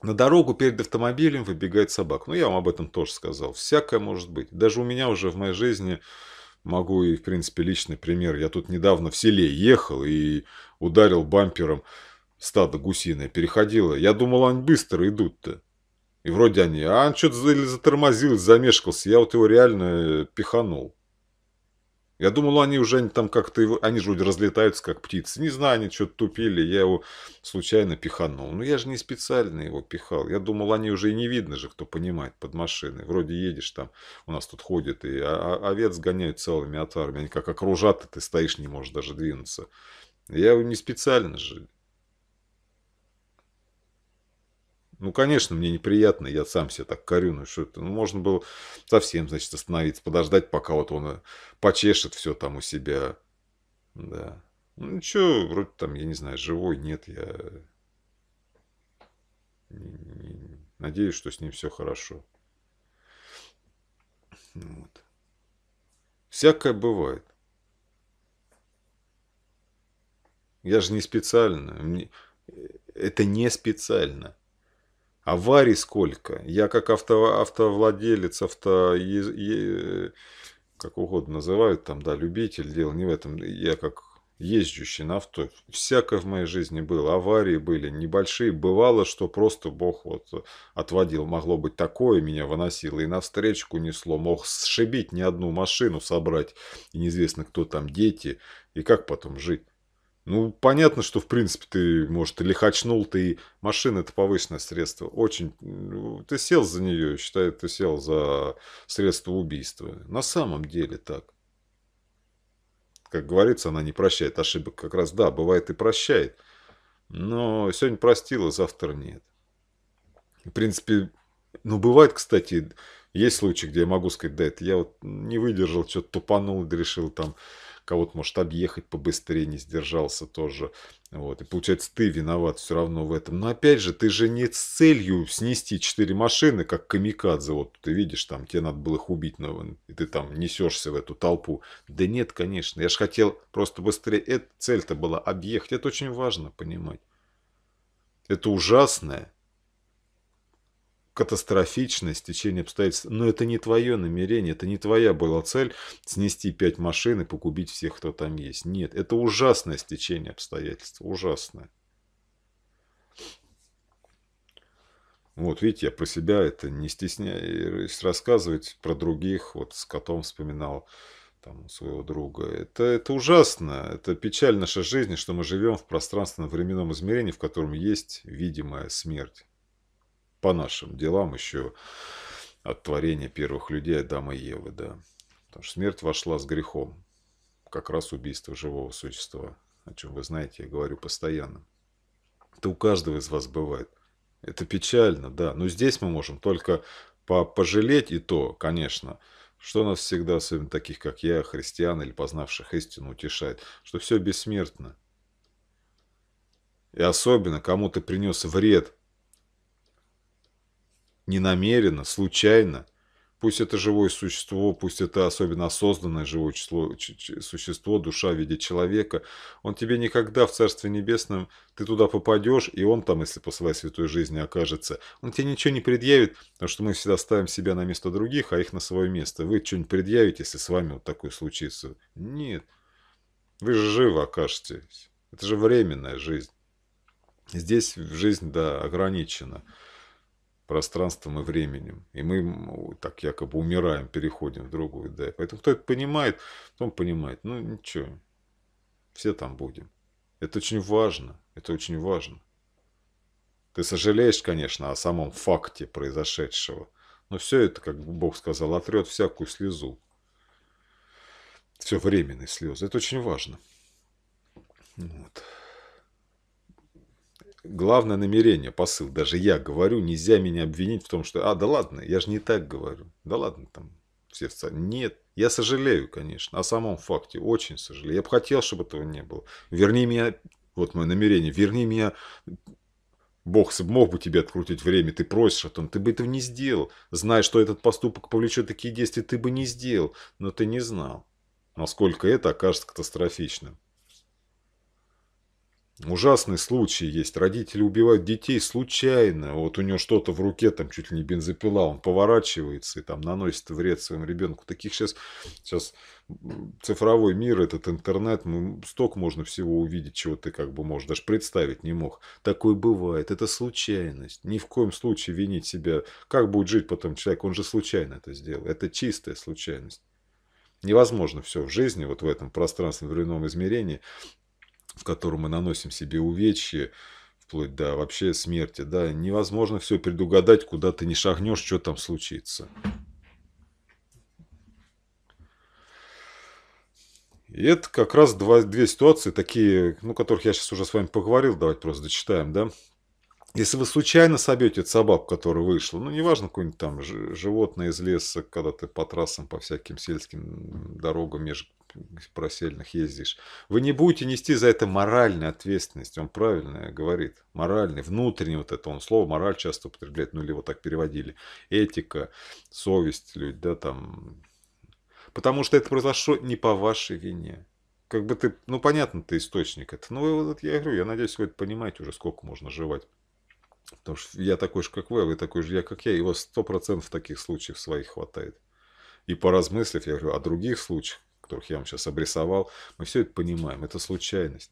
На дорогу перед автомобилем выбегает собака. Ну, я вам об этом тоже сказал. Всякое может быть. Даже у меня уже в моей жизни могу и, в принципе, личный пример. Я тут недавно в селе ехал и ударил бампером стадо гусиное. Переходило. Я думал, они быстро идут-то. И вроде они, а он что-то затормозил, замешкался, я вот его реально э, пиханул. Я думал, они уже они там как-то, они же вроде разлетаются, как птицы. Не знаю, они что-то тупили, я его случайно пиханул. Но ну, я же не специально его пихал. Я думал, они уже и не видно же, кто понимает, под машиной. Вроде едешь там, у нас тут ходят, и а, а, овец гоняют целыми отарами. Они как окружат, и ты стоишь, не можешь даже двинуться. Я его не специально же Ну, конечно, мне неприятно, я сам себя так корю, ну что это, ну, можно было совсем, значит, остановиться, подождать, пока вот он э, почешет все там у себя, да. Ну, ничего, вроде там, я не знаю, живой, нет, я э, надеюсь, что с ним все хорошо. Вот. Всякое бывает. Я же не специально. Э, это не специально. Аварий сколько? Я как авто, автовладелец, авто... Е, е, как угодно называют, там, да, любитель, дело не в этом. Я как ездящий на авто. Всякое в моей жизни было. Аварии были небольшие. Бывало, что просто Бог вот отводил. Могло быть такое, меня выносило. И навстречу несло. Мог сшибить не одну машину, собрать. И неизвестно, кто там, дети. И как потом жить? Ну, понятно, что, в принципе, ты, может, или хачнул, ты и машина это повышенное средство. Очень... Ну, ты сел за нее, считай, ты сел за средство убийства. На самом деле так. Как говорится, она не прощает ошибок. Как раз, да, бывает и прощает. Но сегодня простила, завтра нет. В принципе, ну, бывает, кстати, есть случаи, где я могу сказать, да, это я вот не выдержал, что-то тупанул, решил там кого-то, может, объехать побыстрее, не сдержался тоже. Вот. И получается, ты виноват все равно в этом. Но опять же, ты же не с целью снести четыре машины, как камикадзе. Вот ты видишь, там тебе надо было их убить, но и ты там несешься в эту толпу. Да нет, конечно. Я же хотел просто быстрее. Эта цель-то была объехать. Это очень важно понимать. Это ужасное катастрофичное стечение обстоятельств. Но это не твое намерение, это не твоя была цель снести пять машин и погубить всех, кто там есть. Нет, это ужасное стечение обстоятельств, ужасное. Вот, видите, я про себя это не стесняюсь рассказывать, про других, вот с котом вспоминал там, своего друга. Это, это ужасно, это печаль нашей жизни, что мы живем в пространственно-временном измерении, в котором есть видимая смерть по нашим делам еще от творения первых людей Адама и Евы, да. Потому что смерть вошла с грехом, как раз убийство живого существа, о чем вы знаете, я говорю постоянно. Это у каждого из вас бывает. Это печально, да, но здесь мы можем только по пожалеть и то, конечно, что нас всегда, особенно таких, как я, христиан или познавших истину, утешает, что все бессмертно. И особенно, кому ты принес вред, не намеренно, случайно, пусть это живое существо, пусть это особенно осознанное живое число, существо, душа в виде человека, он тебе никогда в Царстве Небесном, ты туда попадешь, и он там, если по своей святой жизни окажется, он тебе ничего не предъявит, потому что мы всегда ставим себя на место других, а их на свое место. Вы что-нибудь предъявите, если с вами вот такое случится? Нет. Вы же живы окажетесь. Это же временная жизнь. Здесь жизнь, да, ограничена пространством и временем. И мы так якобы умираем, переходим в другую Д. Поэтому кто это понимает, он понимает. Ну ничего, все там будем. Это очень важно. Это очень важно. Ты сожалеешь, конечно, о самом факте произошедшего. Но все это, как Бог сказал, отрет всякую слезу. Все временные слезы. Это очень важно. Вот главное намерение, посыл. Даже я говорю, нельзя меня обвинить в том, что «а, да ладно, я же не так говорю». Да ладно там, все Нет, я сожалею, конечно, о самом факте, очень сожалею. Я бы хотел, чтобы этого не было. Верни меня, вот мое намерение, верни меня Бог мог бы тебе открутить время, ты просишь о том, ты бы этого не сделал. Зная, что этот поступок повлечет такие действия, ты бы не сделал, но ты не знал, насколько это окажется катастрофичным. Ужасный случай есть. Родители убивают детей случайно. Вот у него что-то в руке, там чуть ли не бензопила, он поворачивается и там наносит вред своему ребенку. Таких сейчас, сейчас цифровой мир, этот интернет, мы, ну, столько можно всего увидеть, чего ты как бы можешь, даже представить не мог. Такое бывает. Это случайность. Ни в коем случае винить себя. Как будет жить потом человек? Он же случайно это сделал. Это чистая случайность. Невозможно все в жизни, вот в этом пространственно-временном измерении, в котором мы наносим себе увечья, вплоть до вообще смерти, да, невозможно все предугадать, куда ты не шагнешь, что там случится. И это как раз два, две ситуации, такие, ну, которых я сейчас уже с вами поговорил, давайте просто дочитаем, да. Если вы случайно собьете собаку, которая вышла, ну, неважно, какое-нибудь там животное из леса, когда ты по трассам, по всяким сельским дорогам, между про сельных ездишь. Вы не будете нести за это моральную ответственность. Он правильно говорит. Моральный, внутренний вот это он слово мораль часто употребляет, ну или вот так переводили. Этика, совесть, люди, да, там. Потому что это произошло не по вашей вине. Как бы ты, ну понятно, ты источник это. Ну вот я говорю, я надеюсь, вы это понимаете уже, сколько можно жевать. Потому что я такой же, как вы, а вы такой же, я, как я. И у вас 100% таких случаев своих хватает. И поразмыслив, я говорю, о других случаях, которых я вам сейчас обрисовал, мы все это понимаем, это случайность.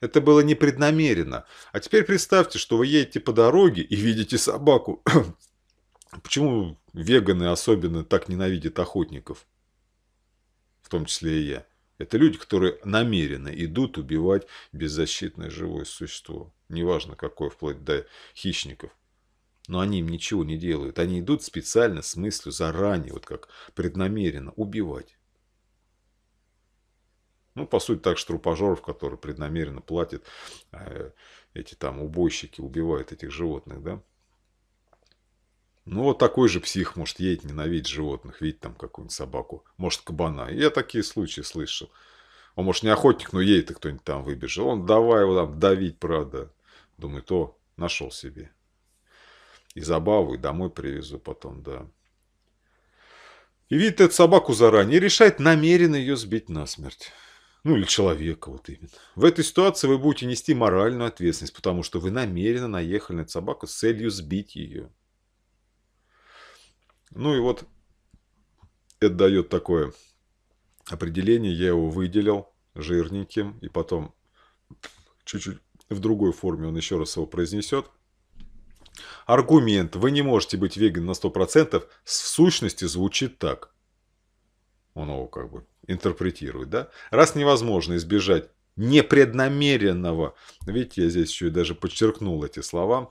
Это было непреднамеренно. А теперь представьте, что вы едете по дороге и видите собаку. Почему веганы особенно так ненавидят охотников? В том числе и я. Это люди, которые намеренно идут убивать беззащитное живое существо. Неважно, какое, вплоть до хищников. Но они им ничего не делают. Они идут специально с мыслью заранее, вот как преднамеренно, убивать. Ну, по сути, так штрупажеров, которые преднамеренно платят, э, эти там убойщики убивают этих животных, да. Ну, вот такой же псих, может, едет, ненавидеть животных, видит там какую-нибудь собаку, может, кабана. Я такие случаи слышал. Он, может, не охотник, но едет, и кто-нибудь там выбежал. Он давай его там давить, правда. Думаю, то нашел себе. И забаву, и домой привезу потом, да. И видит эту собаку заранее и решает намеренно ее сбить насмерть. Ну или человека, вот именно. В этой ситуации вы будете нести моральную ответственность, потому что вы намеренно наехали на собаку с целью сбить ее. Ну и вот это дает такое определение, я его выделил жирненьким, и потом чуть-чуть в другой форме он еще раз его произнесет. Аргумент «Вы не можете быть веган на 100%» в сущности звучит так он его как бы интерпретирует, да? Раз невозможно избежать непреднамеренного, видите, я здесь еще и даже подчеркнул эти слова,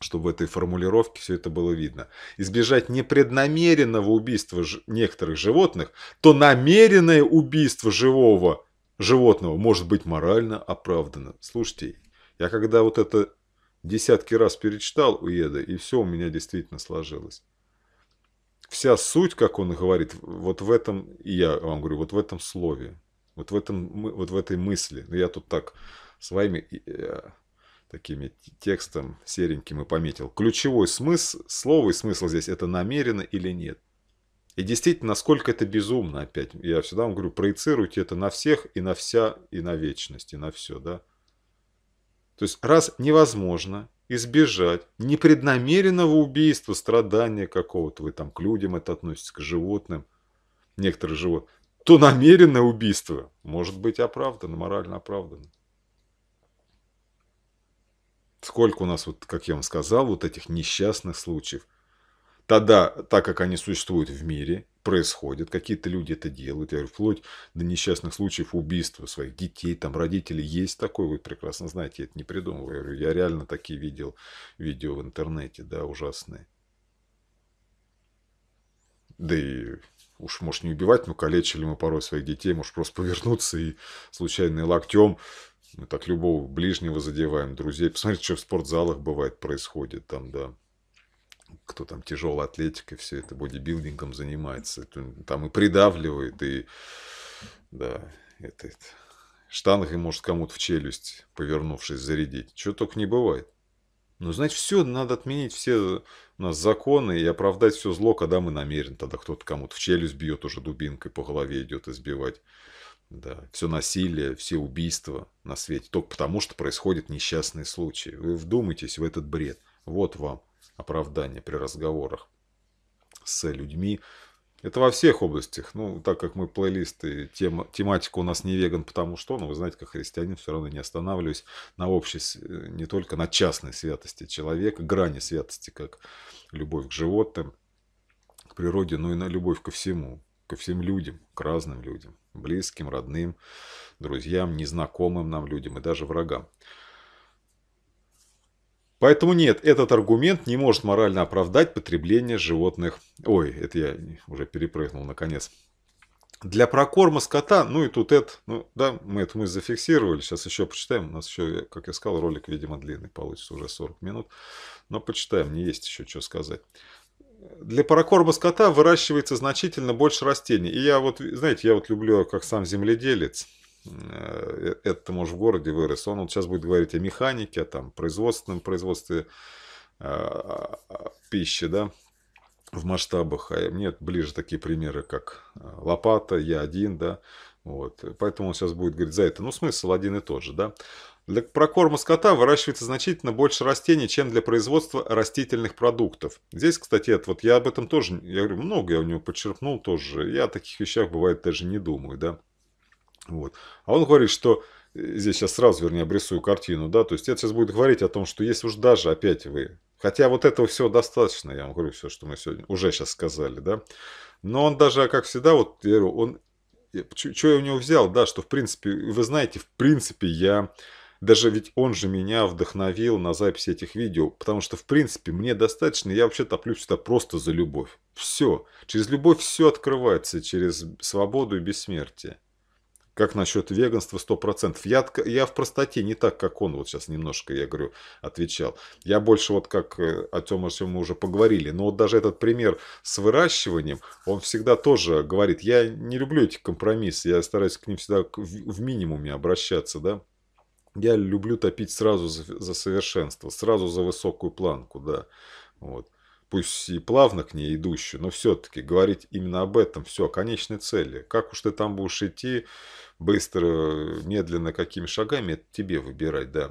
чтобы в этой формулировке все это было видно, избежать непреднамеренного убийства некоторых животных, то намеренное убийство живого животного может быть морально оправдано. Слушайте, я когда вот это десятки раз перечитал у Еда, и все у меня действительно сложилось вся суть, как он говорит, вот в этом, и я вам говорю, вот в этом слове, вот в, этом, вот в этой мысли. я тут так своими э, такими текстом сереньким и пометил. Ключевой смысл, слово и смысл здесь – это намеренно или нет. И действительно, насколько это безумно опять. Я всегда вам говорю, проецируйте это на всех и на вся, и на вечность, и на все, да. То есть, раз невозможно, избежать непреднамеренного убийства, страдания какого-то, вы там к людям это относитесь, к животным, некоторые животные, то намеренное убийство может быть оправдано, морально оправдано. Сколько у нас, вот, как я вам сказал, вот этих несчастных случаев, Тогда, так как они существуют в мире, происходят, какие-то люди это делают, я говорю, вплоть до несчастных случаев убийства своих детей, там, родителей, есть такое, вы прекрасно знаете, я это не придумываю, я, говорю, я реально такие видел видео в интернете, да, ужасные. Да и уж, может, не убивать, но калечили мы порой своих детей, может, просто повернуться и случайно локтем мы так любого ближнего задеваем, друзей. Посмотрите, что в спортзалах бывает, происходит там, да кто там тяжелой атлетикой, все это бодибилдингом занимается. Там и придавливает, и да, это, это. штангой может кому-то в челюсть, повернувшись, зарядить. Чего только не бывает. Ну, значит, все, надо отменить все э, у нас законы и оправдать все зло, когда мы намерен. Тогда кто-то кому-то в челюсть бьет уже дубинкой, по голове идет избивать. Да, все насилие, все убийства на свете. Только потому, что происходят несчастные случаи. Вы вдумайтесь в этот бред. Вот вам оправдания при разговорах с людьми. Это во всех областях. Ну, так как мы плейлисты, тема, тематика у нас не веган, потому что, но ну, вы знаете, как христианин, все равно не останавливаюсь на общей, э, не только на частной святости человека, грани святости, как любовь к животным, к природе, но и на любовь ко всему, ко всем людям, к разным людям, близким, родным, друзьям, незнакомым нам людям и даже врагам. Поэтому нет, этот аргумент не может морально оправдать потребление животных. Ой, это я уже перепрыгнул наконец. Для прокорма скота, ну и тут это, ну да, мы это мы зафиксировали, сейчас еще почитаем, у нас еще, как я сказал, ролик, видимо, длинный, получится уже 40 минут, но почитаем, не есть еще что сказать. Для паракорма скота выращивается значительно больше растений. И я вот, знаете, я вот люблю, как сам земледелец, Э, э, это муж в городе вырос, он вот сейчас будет говорить о механике, о там, производственном производстве э, пищи, да, в масштабах. А мне ближе такие примеры, как лопата, я один, да, вот. Поэтому он сейчас будет говорить за это. Ну, смысл один и тот же, да. Для прокорма скота выращивается значительно больше растений, чем для производства растительных продуктов. Здесь, кстати, это, вот я об этом тоже, я говорю, много я у него подчеркнул тоже. Я о таких вещах бывает даже не думаю, да. Вот. А он говорит, что э, здесь сейчас сразу, вернее, обрисую картину, да, то есть это сейчас будет говорить о том, что есть уж даже опять вы, хотя вот этого всего достаточно, я вам говорю все, что мы сегодня уже сейчас сказали, да, но он даже, как всегда, вот, я говорю, он, что я у него взял, да, что в принципе, вы знаете, в принципе я, даже ведь он же меня вдохновил на запись этих видео, потому что в принципе мне достаточно, я вообще топлю сюда просто за любовь, все, через любовь все открывается, через свободу и бессмертие. Как насчет веганства 100%? Я, я в простоте не так, как он, вот сейчас немножко, я говорю, отвечал. Я больше вот как э, о том чем мы уже поговорили, но вот даже этот пример с выращиванием, он всегда тоже говорит, я не люблю эти компромиссы, я стараюсь к ним всегда в минимуме обращаться, да. Я люблю топить сразу за, за совершенство, сразу за высокую планку, да. Вот пусть и плавно к ней идущую, но все-таки говорить именно об этом, все, конечной цели. Как уж ты там будешь идти, быстро, медленно, какими шагами, это тебе выбирать, да.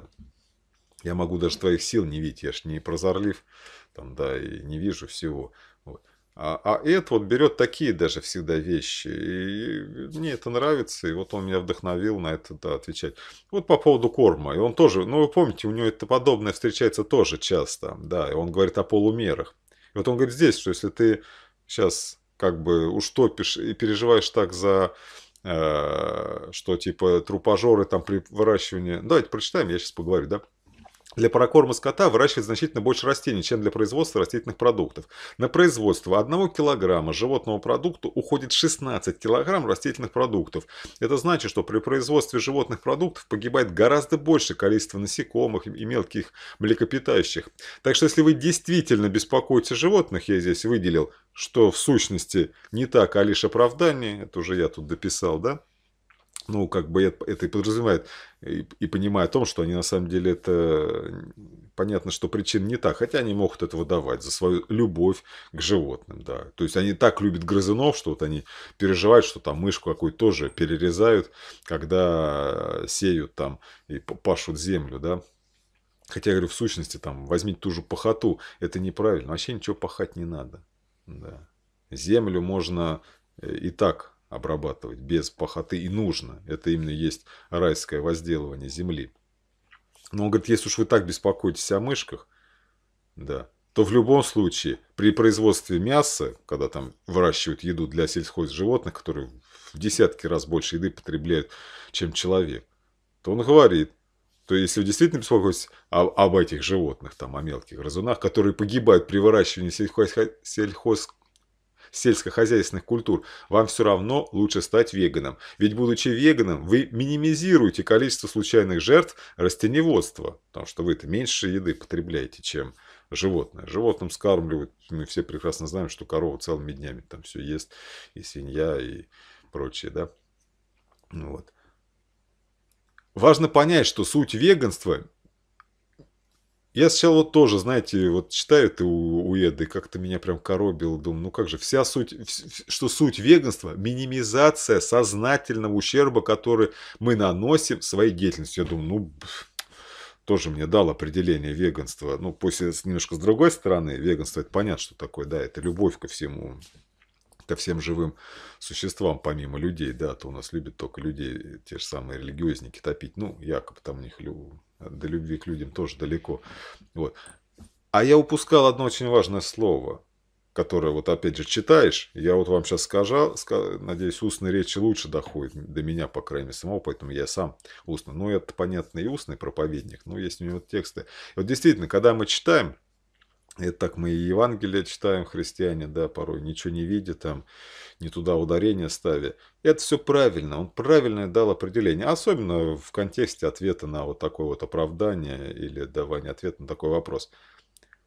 Я могу даже твоих сил не видеть, я ж не прозорлив, там, да, и не вижу всего. Вот. А, а Эд вот берет такие даже всегда вещи. И мне это нравится. И вот он меня вдохновил на это да, отвечать. Вот по поводу корма. И он тоже, ну вы помните, у него это подобное встречается тоже часто. Да, и он говорит о полумерах. И вот он говорит здесь, что если ты сейчас как бы уштопишь и переживаешь так за э, что типа трупажоры там при выращивании. Давайте прочитаем, я сейчас поговорю, да? для прокорма скота выращивать значительно больше растений, чем для производства растительных продуктов. На производство 1 кг животного продукта уходит 16 кг растительных продуктов. Это значит, что при производстве животных продуктов погибает гораздо большее количество насекомых и мелких млекопитающих. Так что если вы действительно беспокоитесь животных, я здесь выделил, что в сущности не так, а лишь оправдание, это уже я тут дописал, да? ну, как бы это и подразумевает, э, и, и понимая о том, что они на самом деле это... Понятно, что причин не так, хотя они могут это выдавать за свою любовь к животным, да. То есть они так любят грызунов, что вот они переживают, что там мышку какую-то тоже перерезают, когда сеют там и пашут землю, да. Хотя, я говорю, в сущности, там, возьмите ту же пахоту, это неправильно, вообще ничего пахать не надо, да. Землю можно э, и так обрабатывать без похоты и нужно. Это именно есть райское возделывание земли. Но он говорит, если уж вы так беспокоитесь о мышках, да, то в любом случае при производстве мяса, когда там выращивают еду для сельскохозяйственных животных, которые в десятки раз больше еды потребляют, чем человек, то он говорит, то если вы действительно беспокоитесь об, об этих животных, там, о мелких грызунах, которые погибают при выращивании сельхоз, сельхоз сельскохозяйственных культур, вам все равно лучше стать веганом. Ведь будучи веганом, вы минимизируете количество случайных жертв растеневодства, потому что вы-то меньше еды потребляете, чем животное. Животным скармливают, мы все прекрасно знаем, что корова целыми днями там все ест, и свинья, и прочее, да. Ну вот. Важно понять, что суть веганства я сначала вот тоже, знаете, вот читаю ты у, у Эды, как-то меня прям коробил, думаю, ну как же, вся суть, что суть веганства – минимизация сознательного ущерба, который мы наносим своей деятельностью. Я думаю, ну, тоже мне дал определение веганства. Ну, после немножко с другой стороны, веганство – это понятно, что такое, да, это любовь ко всему, ко всем живым существам, помимо людей, да, то у нас любят только людей, те же самые религиозники топить, ну, якобы там у них лю... до любви к людям тоже далеко, вот. А я упускал одно очень важное слово, которое вот опять же читаешь, я вот вам сейчас скажу, надеюсь, устной речи лучше доходит до меня, по крайней мере, самого, поэтому я сам устно. Ну, это, понятный устный проповедник, но есть у него тексты. И вот действительно, когда мы читаем, и так мы и Евангелие читаем, христиане, да, порой ничего не видя, там, не туда ударение ставя. Это все правильно, он правильное дал определение, особенно в контексте ответа на вот такое вот оправдание или давания ответа на такой вопрос.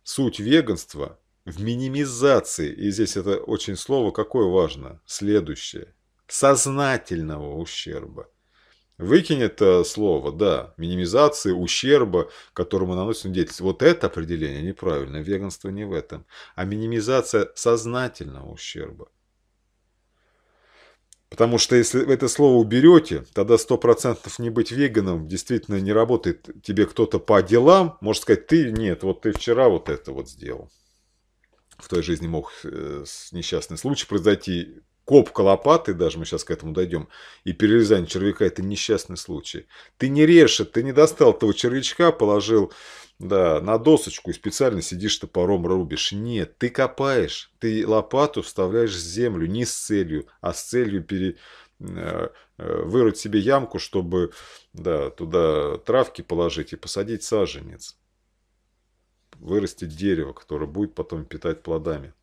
Суть веганства в минимизации, и здесь это очень слово какое важно, следующее, сознательного ущерба – Выкинь э, слово, да, минимизации ущерба, которому наносит деятельность. Вот это определение неправильное. веганство не в этом. А минимизация сознательного ущерба. Потому что если это слово уберете, тогда 100% не быть веганом действительно не работает. Тебе кто-то по делам может сказать, ты нет, вот ты вчера вот это вот сделал. В той жизни мог э, несчастный случай произойти, копка лопаты, даже мы сейчас к этому дойдем, и перерезание червяка – это несчастный случай. Ты не режешь, ты не достал того червячка, положил да, на досочку и специально сидишь топором рубишь. Нет, ты копаешь, ты лопату вставляешь в землю не с целью, а с целью пере, э, э, вырыть себе ямку, чтобы да, туда травки положить и посадить саженец. Вырастить дерево, которое будет потом питать плодами.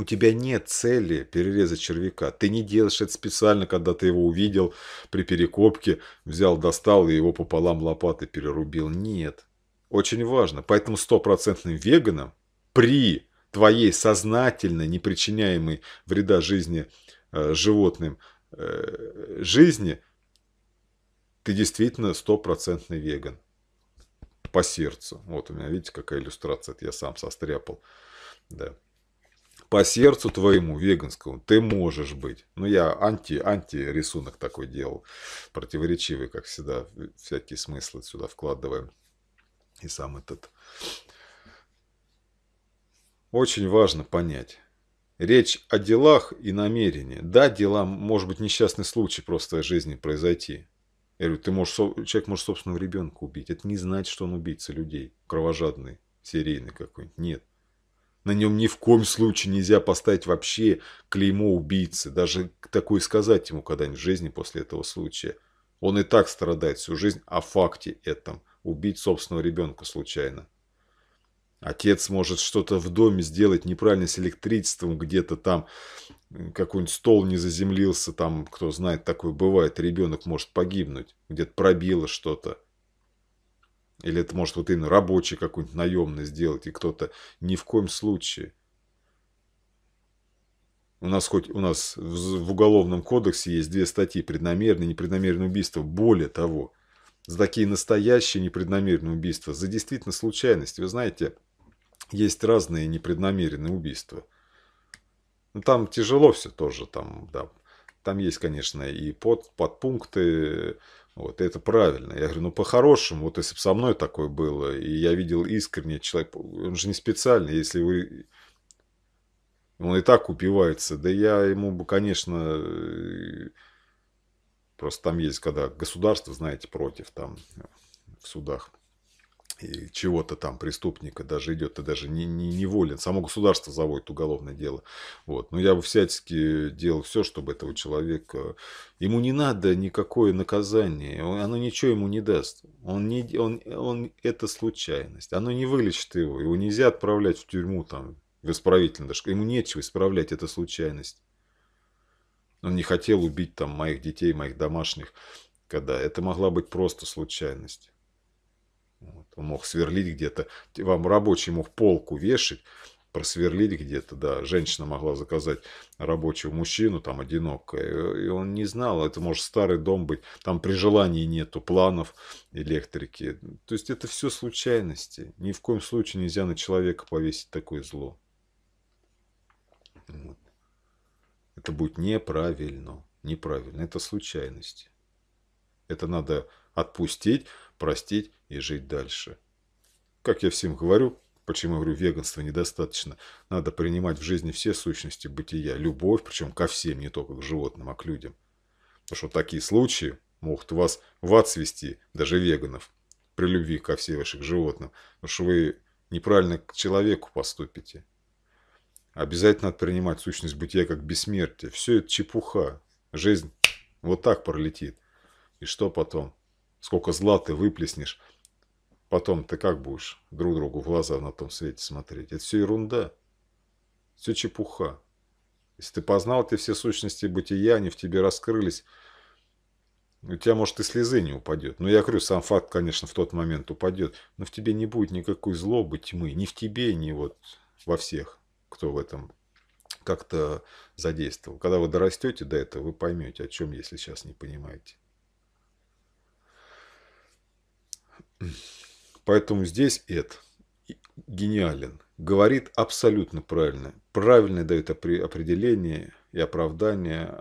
У тебя нет цели перерезать червяка. Ты не делаешь это специально, когда ты его увидел при перекопке, взял, достал и его пополам лопатой перерубил. Нет. Очень важно. Поэтому стопроцентным веганам при твоей сознательной, не причиняемой вреда жизни э, животным э, жизни, ты действительно стопроцентный веган. По сердцу. Вот у меня, видите, какая иллюстрация. Это я сам состряпал. Да по сердцу твоему веганскому ты можешь быть. Ну, я анти, анти рисунок такой делал, противоречивый, как всегда, всякие смыслы сюда вкладываем. И сам этот. Очень важно понять. Речь о делах и намерении. Да, дела, может быть, несчастный случай просто в жизни произойти. Я говорю, ты можешь, человек может собственного ребенка убить. Это не значит, что он убийца людей, кровожадный, серийный какой-нибудь. Нет. На нем ни в коем случае нельзя поставить вообще клеймо убийцы. Даже такое сказать ему когда-нибудь в жизни после этого случая. Он и так страдает всю жизнь о факте этом. Убить собственного ребенка случайно. Отец может что-то в доме сделать неправильно с электричеством где-то там. Какой-нибудь стол не заземлился там, кто знает, такое бывает. Ребенок может погибнуть. Где-то пробило что-то. Или это может вот именно рабочий какой-нибудь наемный сделать, и кто-то ни в коем случае. У нас хоть у нас в, уголовном кодексе есть две статьи преднамеренное и непреднамеренное убийство. Более того, за такие настоящие непреднамеренные убийства, за действительно случайность. Вы знаете, есть разные непреднамеренные убийства. но ну, там тяжело все тоже, там, да. Там есть, конечно, и под, подпункты, вот, это правильно. Я говорю, ну, по-хорошему, вот если бы со мной такое было, и я видел искренне, человек, он же не специально, если вы... Он и так упивается. Да я ему бы, конечно, э, просто там есть, когда государство, знаете, против, там, в судах чего-то там преступника даже идет, ты даже не, не, не волен. Само государство заводит уголовное дело. Вот. Но я бы всячески делал все, чтобы этого человека... Ему не надо никакое наказание, оно ничего ему не даст. Он не, он, он, это случайность, оно не вылечит его, его нельзя отправлять в тюрьму там, в исправительную даже. Ему нечего исправлять, это случайность. Он не хотел убить там моих детей, моих домашних, когда это могла быть просто случайность он мог сверлить где-то, вам рабочий мог полку вешать, просверлить где-то, да, женщина могла заказать рабочего мужчину, там, одиноко, и он не знал, это может старый дом быть, там при желании нету планов электрики, то есть это все случайности, ни в коем случае нельзя на человека повесить такое зло. Вот. Это будет неправильно, неправильно, это случайности. Это надо отпустить, простить и жить дальше. Как я всем говорю, почему говорю, веганства недостаточно. Надо принимать в жизни все сущности бытия, любовь, причем ко всем, не только к животным, а к людям. Потому что такие случаи могут вас в ад свести, даже веганов, при любви ко всем ваших животным, потому что вы неправильно к человеку поступите. Обязательно надо принимать сущность бытия как бессмертие. Все это чепуха. Жизнь вот так пролетит. И что потом? Сколько зла ты выплеснешь. Потом ты как будешь друг другу в глаза на том свете смотреть? Это все ерунда. Все чепуха. Если ты познал те все сущности бытия, они в тебе раскрылись, у тебя, может, и слезы не упадет. Но ну, я говорю, сам факт, конечно, в тот момент упадет. Но в тебе не будет никакой злобы, тьмы. Ни в тебе, ни вот во всех, кто в этом как-то задействовал. Когда вы дорастете до этого, вы поймете, о чем, если сейчас не понимаете. Поэтому здесь Эд гениален. Говорит абсолютно правильно. Правильно дает определение и оправдание. А,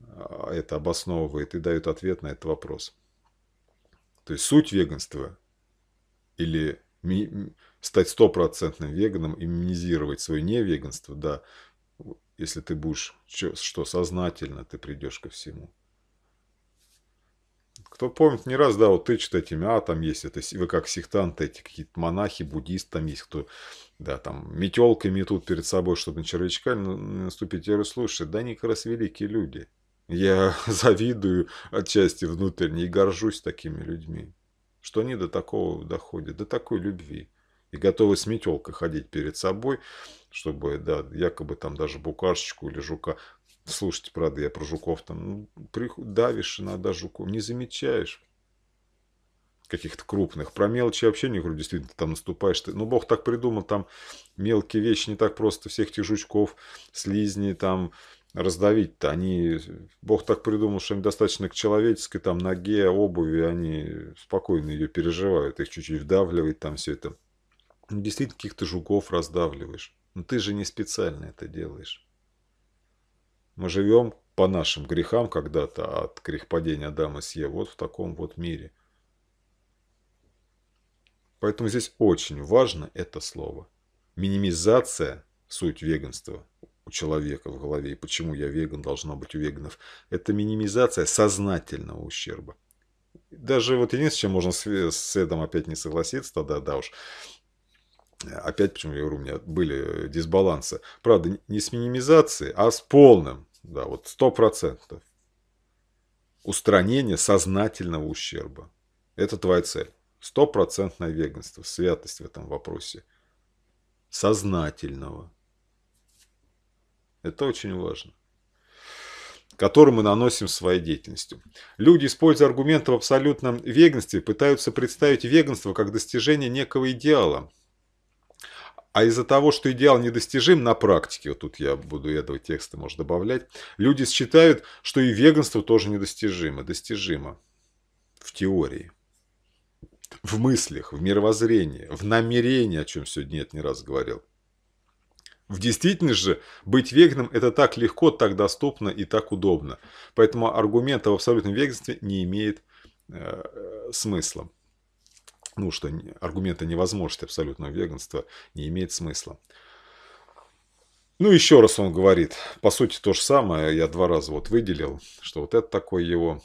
а, а, это обосновывает и дает ответ на этот вопрос. То есть суть веганства или стать стопроцентным веганом и минимизировать свое невеганство, да, если ты будешь что, сознательно ты придешь ко всему. Кто помнит, не раз, да, вот тычут этими, а там есть это, вы как сектанты, эти какие-то монахи, буддисты там есть, кто, да, там метелками метут перед собой, чтобы на червячка наступить. Я говорю, слушай, да они как раз великие люди. Я завидую отчасти внутренне и горжусь такими людьми, что они до такого доходят, до такой любви. И готовы с метелкой ходить перед собой, чтобы, да, якобы там даже букашечку или жука. Слушайте, правда, я про жуков там. Ну, давишь иногда жуков, не замечаешь каких-то крупных. Про мелочи вообще не говорю, действительно, там наступаешь. Ты, ну, Бог так придумал, там мелкие вещи не так просто всех этих жучков, слизни там раздавить-то. Они, Бог так придумал, что им достаточно к человеческой там ноге, обуви, они спокойно ее переживают, их чуть-чуть вдавливает там все это. Ну, действительно, каких-то жуков раздавливаешь. Но ну, ты же не специально это делаешь. Мы живем по нашим грехам когда-то а от грехпадения Адама Сье вот в таком вот мире. Поэтому здесь очень важно это слово. Минимизация – суть веганства у человека в голове. И почему я веган, должно быть у веганов. Это минимизация сознательного ущерба. Даже вот единственное, чем можно с, с Эдом опять не согласиться, тогда да уж, Опять, почему я говорю, у меня были дисбалансы. Правда, не с минимизацией, а с полным. Да, вот 100%. Устранение сознательного ущерба. Это твоя цель. Стопроцентное веганство, святость в этом вопросе. Сознательного. Это очень важно. Который мы наносим своей деятельностью. Люди, используя аргументы в абсолютном веганстве, пытаются представить веганство как достижение некого идеала, а из-за того, что идеал недостижим на практике, вот тут я буду этого текста, может, добавлять, люди считают, что и веганство тоже недостижимо. Достижимо. В теории. В мыслях, в мировоззрении, в намерении, о чем сегодня нет не раз говорил. В действительности же быть веганом – это так легко, так доступно и так удобно. Поэтому аргумента в абсолютном веганстве не имеет э, э смысла ну, что аргумента невозможности абсолютного веганства не имеет смысла. Ну, еще раз он говорит, по сути, то же самое, я два раза вот выделил, что вот это такое его.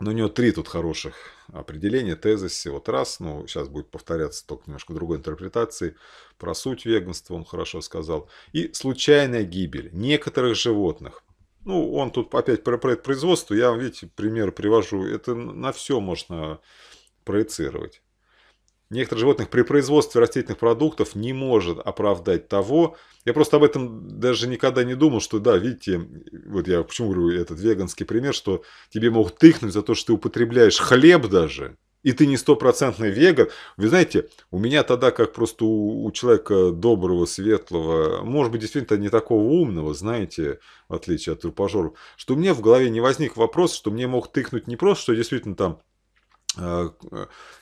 Но ну, у него три тут хороших определения, тезисы. Вот раз, ну, сейчас будет повторяться только немножко другой интерпретации. Про суть веганства он хорошо сказал. И случайная гибель некоторых животных. Ну, он тут опять про, про это производство. Я, видите, пример привожу. Это на все можно проецировать. Некоторых животных при производстве растительных продуктов не может оправдать того. Я просто об этом даже никогда не думал, что да, видите, вот я почему говорю этот веганский пример, что тебе могут тыкнуть за то, что ты употребляешь хлеб даже, и ты не стопроцентный веган. Вы знаете, у меня тогда, как просто у, у человека доброго, светлого, может быть, действительно не такого умного, знаете, в отличие от трупожоров, что у меня в голове не возник вопрос, что мне мог тыкнуть не просто, что действительно там Э,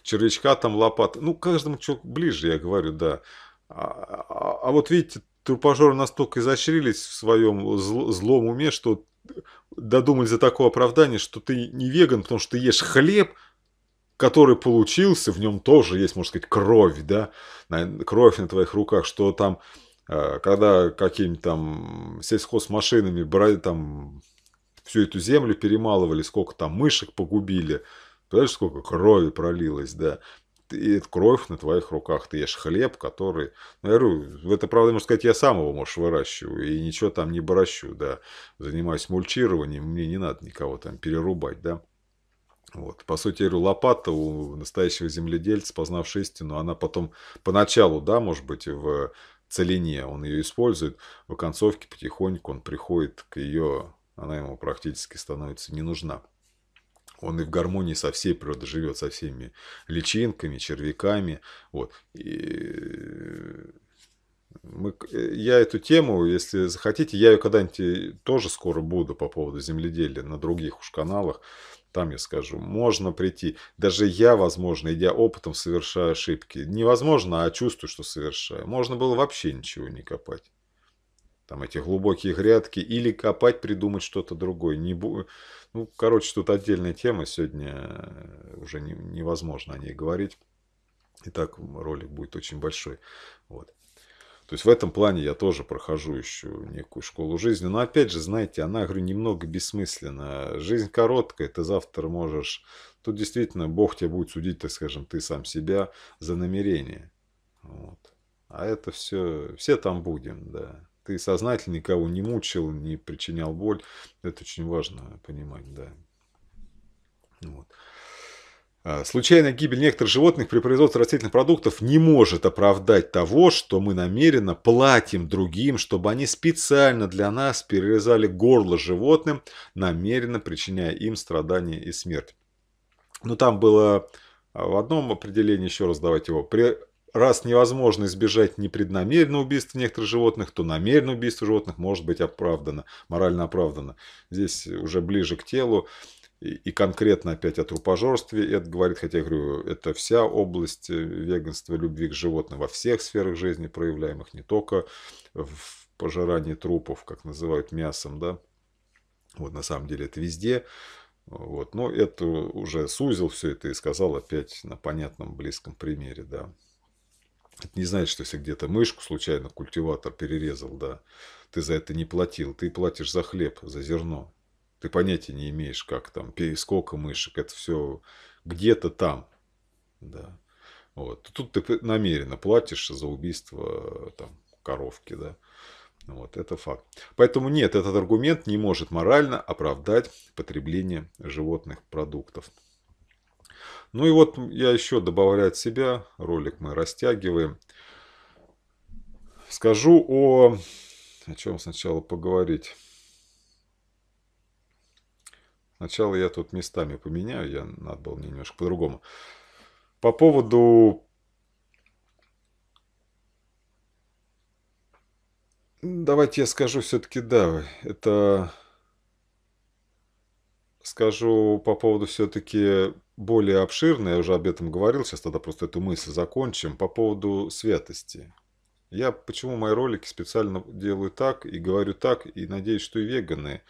червячка, там лопата. Ну, каждому человеку ближе, я говорю, да. А, а, а вот видите, трупожоры настолько изощрились в своем зл, злом уме, что додумались за такое оправдание, что ты не веган, потому что ты ешь хлеб, который получился, в нем тоже есть, можно сказать, кровь, да, кровь на твоих руках, что там, э, когда какими-то там сельхозмашинами брали там всю эту землю перемалывали, сколько там мышек погубили, Понимаешь, сколько крови пролилось, да. И это кровь на твоих руках, ты ешь хлеб, который... Ну, я говорю, это, правда, можно сказать, я сам его, может, выращиваю, и ничего там не борощу, да. Занимаюсь мульчированием, мне не надо никого там перерубать, да. Вот. По сути, я говорю, лопата у настоящего земледельца, познавшего истину, она потом поначалу, да, может быть, в целине он ее использует, в концовке потихоньку он приходит к ее, она ему практически становится не нужна он и в гармонии со всей природой живет, со всеми личинками, червяками. Вот. И мы, э, я эту тему, если захотите, я ее когда-нибудь э, тоже скоро буду по поводу земледелия на других уж каналах. Там я скажу, можно прийти. Даже я, возможно, идя опытом, совершаю ошибки. Невозможно, а чувствую, что совершаю. Можно было вообще ничего не копать там эти глубокие грядки, или копать, придумать что-то другое. Не бу... Ну, короче, тут отдельная тема, сегодня э, уже не, невозможно о ней говорить. И так ролик будет очень большой. Вот. То есть в этом плане я тоже прохожу еще некую школу жизни. Но опять же, знаете, она, говорю, немного бессмысленна. Жизнь короткая, ты завтра можешь... Тут действительно Бог тебя будет судить, так скажем, ты сам себя за намерение. Вот. А это все... Все там будем, да ты сознательно никого не мучил, не причинял боль. Это очень важно понимать, да. Вот. А, случайная гибель некоторых животных при производстве растительных продуктов не может оправдать того, что мы намеренно платим другим, чтобы они специально для нас перерезали горло животным, намеренно причиняя им страдания и смерть. Но там было а, в одном определении, еще раз давайте его, при раз невозможно избежать непреднамеренного убийства некоторых животных, то намеренное убийство животных может быть оправдано, морально оправдано. Здесь уже ближе к телу. И, конкретно опять о трупожорстве это говорит, хотя я говорю, это вся область э, веганства, любви к животным во всех сферах жизни проявляемых, не только в пожирании трупов, как называют мясом, да. Вот на самом деле это везде. Вот. Но это уже сузил все это и сказал опять на понятном близком примере, да. Это не значит, что если где-то мышку случайно культиватор перерезал, да, ты за это не платил. Ты платишь за хлеб, за зерно. Ты понятия не имеешь, как там, сколько мышек. Это все где-то там. Да. Вот. Тут ты намеренно платишь за убийство там, коровки. Да. Вот, это факт. Поэтому нет, этот аргумент не может морально оправдать потребление животных продуктов. Ну и вот я еще добавляю от себя, ролик мы растягиваем. Скажу о... О чем сначала поговорить? Сначала я тут местами поменяю, я надо было мне немножко по-другому. По поводу... Давайте я скажу все-таки, да, это скажу по поводу все-таки более обширной, я уже об этом говорил, сейчас тогда просто эту мысль закончим, по поводу святости. Я почему мои ролики специально делаю так и говорю так, и надеюсь, что и веганы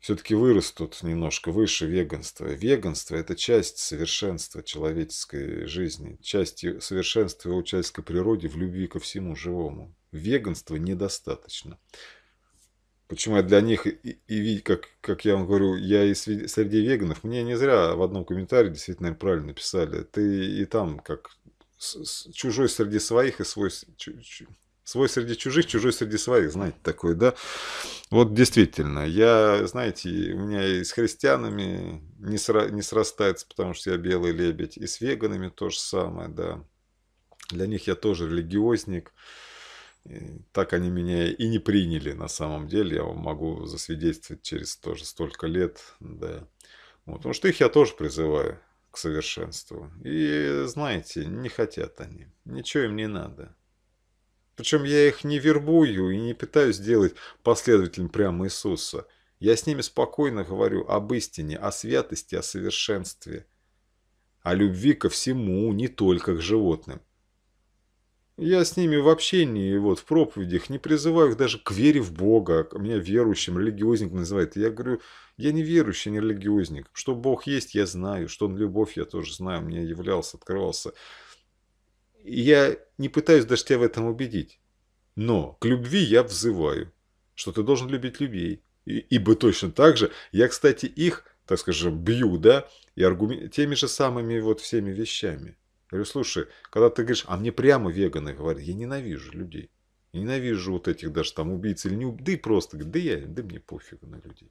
все-таки вырастут немножко выше веганства. Веганство – это часть совершенства человеческой жизни, часть совершенства его человеческой природе в любви ко всему живому. Веганства недостаточно. Почему я для них, и, и как, как я вам говорю, я и среди веганов, мне не зря в одном комментарии действительно правильно написали. Ты и там как чужой среди своих и свой, свой среди чужих, чужой среди своих, знаете, такое, да? Вот действительно, я, знаете, у меня и с христианами не, сра, не срастается, потому что я белый лебедь, и с веганами то же самое, да. Для них я тоже религиозник. И так они меня и не приняли на самом деле. Я вам могу засвидетельствовать через тоже столько лет. Да. Вот, потому что их я тоже призываю к совершенству. И знаете, не хотят они. Ничего им не надо. Причем я их не вербую и не пытаюсь делать последователем прямо Иисуса. Я с ними спокойно говорю об истине, о святости, о совершенстве, о любви ко всему, не только к животным. Я с ними в общении, вот, в проповедях, не призываю их даже к вере в Бога. Меня верующим, религиозник называет. Я говорю, я не верующий, не религиозник. Что Бог есть, я знаю. Что Он любовь, я тоже знаю. Мне являлся, открывался. Я не пытаюсь даже тебя в этом убедить. Но к любви я взываю, что ты должен любить людей. И, ибо точно так же, я, кстати, их, так скажем, бью, да, и аргумен... теми же самыми вот всеми вещами говорю, слушай, когда ты говоришь, а мне прямо веганы говорят, я ненавижу людей. Я ненавижу вот этих даже там убийц или не убийц, да и просто, да я, да мне пофиг на людей.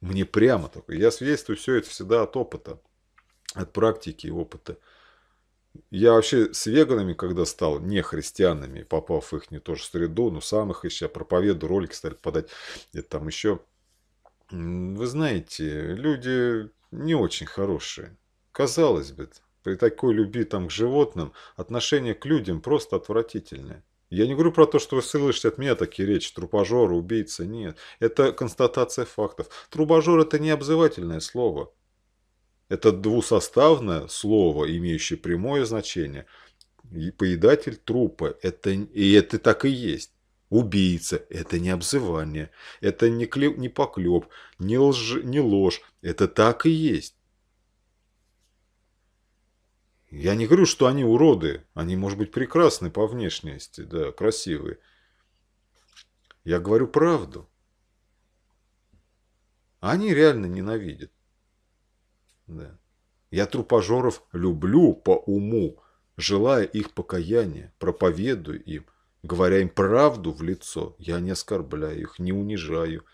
Мне прямо такое. Я свидетельствую все это всегда от опыта, от практики и опыта. Я вообще с веганами, когда стал не христианами, попав в их не тоже среду, но сам их еще проповедую, ролики стали подать, где-то там еще. Вы знаете, люди не очень хорошие. Казалось бы, при такой любви там к животным отношение к людям просто отвратительное. Я не говорю про то, что вы слышите от меня такие речи, трубожор убийца, нет. Это констатация фактов. трубожор это не обзывательное слово. Это двусоставное слово, имеющее прямое значение. поедатель трупа – это, и это так и есть. Убийца – это не обзывание, это не, клеп, не поклеп, не, лж, не ложь, это так и есть. Я не говорю, что они уроды. Они, может быть, прекрасны по внешности, да, красивые. Я говорю правду. Они реально ненавидят. Да. Я трупожоров люблю по уму, желая их покаяния, проповедую им, говоря им правду в лицо. Я не оскорбляю их, не унижаю.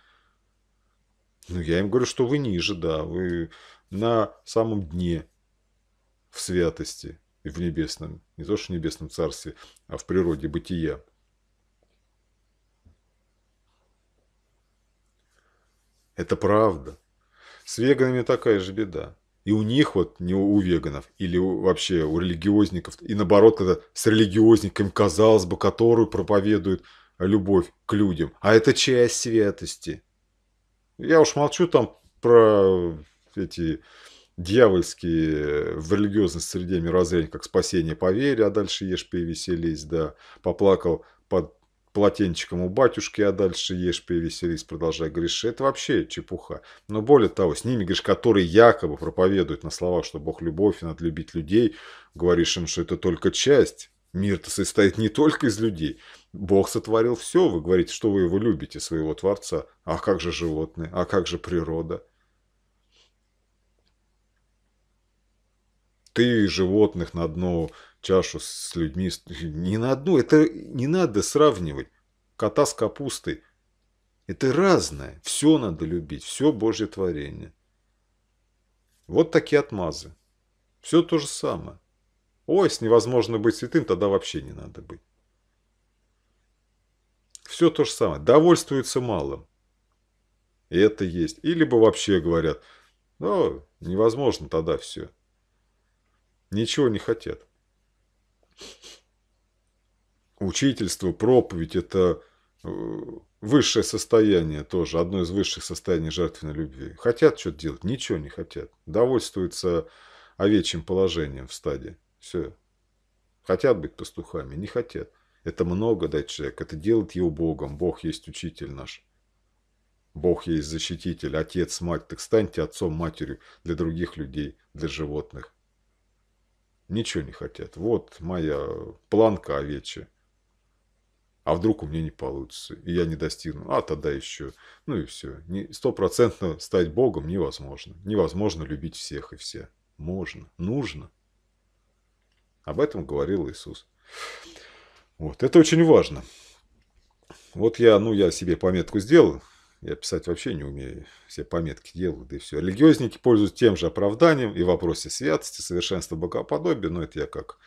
Ну, я им говорю, что вы ниже, да, вы на самом дне в святости, и в небесном, не то что в небесном царстве, а в природе бытия. Это правда. С веганами такая же беда. И у них вот, не у веганов, или вообще у религиозников, и наоборот, когда с религиозником, казалось бы, которую проповедуют любовь к людям. А это часть святости. Я уж молчу там про эти дьявольские э, в религиозной среде мирозрения, как спасение по вере, а дальше ешь, пей, веселись, да, поплакал под полотенчиком у батюшки, а дальше ешь, пей, веселись, продолжай грешить. Это вообще чепуха. Но более того, с ними, говоришь, которые якобы проповедуют на словах, что Бог любовь и надо любить людей, говоришь им, что это только часть. Мир-то состоит не только из людей. Бог сотворил все. Вы говорите, что вы его любите, своего Творца. А как же животные? А как же природа? ты животных на одну чашу с людьми. Не на одну. Это не надо сравнивать. Кота с капустой. Это разное. Все надо любить. Все Божье творение. Вот такие отмазы. Все то же самое. Ой, с невозможно быть святым, тогда вообще не надо быть. Все то же самое. Довольствуются малым. И это есть. Или бы вообще говорят, ну, невозможно тогда все ничего не хотят. Учительство, проповедь – это э, высшее состояние тоже, одно из высших состояний жертвенной любви. Хотят что-то делать, ничего не хотят. Довольствуются овечьим положением в стаде. Все. Хотят быть пастухами, не хотят. Это много дать человек, это делает его Богом. Бог есть учитель наш. Бог есть защититель, отец, мать. Так станьте отцом, матерью для других людей, для животных. Ничего не хотят. Вот моя планка овечья. А вдруг у меня не получится, и я не достигну. А тогда еще. Ну и все. Стопроцентно стать Богом невозможно. Невозможно любить всех и все. Можно. Нужно. Об этом говорил Иисус. Вот. Это очень важно. Вот я, ну, я себе пометку сделал. Я писать вообще не умею, все пометки делаю, да и все. Религиозники пользуются тем же оправданием и в вопросе святости, совершенства богоподобия, но это я как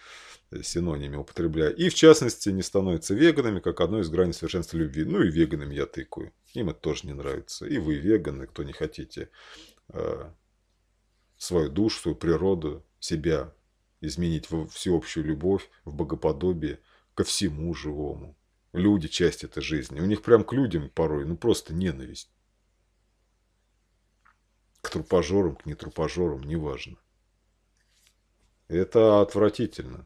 э, синонимы употребляю. И в частности не становятся веганами, как одной из граней совершенства любви. Ну и веганами я тыкаю. Им это тоже не нравится. И вы веганы, кто не хотите э, свою душу, свою природу, себя изменить во всеобщую любовь, в богоподобие ко всему живому. Люди – часть этой жизни. У них прям к людям порой, ну, просто ненависть. К трупожорам, к нетрупожорам, неважно. Это отвратительно.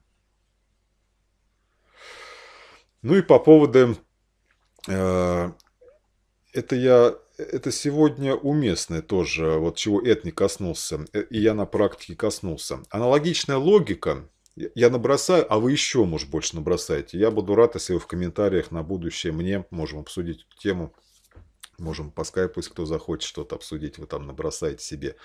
Ну и по поводу... Э, это я... Это сегодня уместное тоже, вот чего Эд не коснулся, э, и я на практике коснулся. Аналогичная логика я набросаю, а вы еще, может, больше набросаете. Я буду рад, если вы в комментариях на будущее мне можем обсудить эту тему. Можем по скайпу, если кто захочет что-то обсудить, вы там набросаете себе.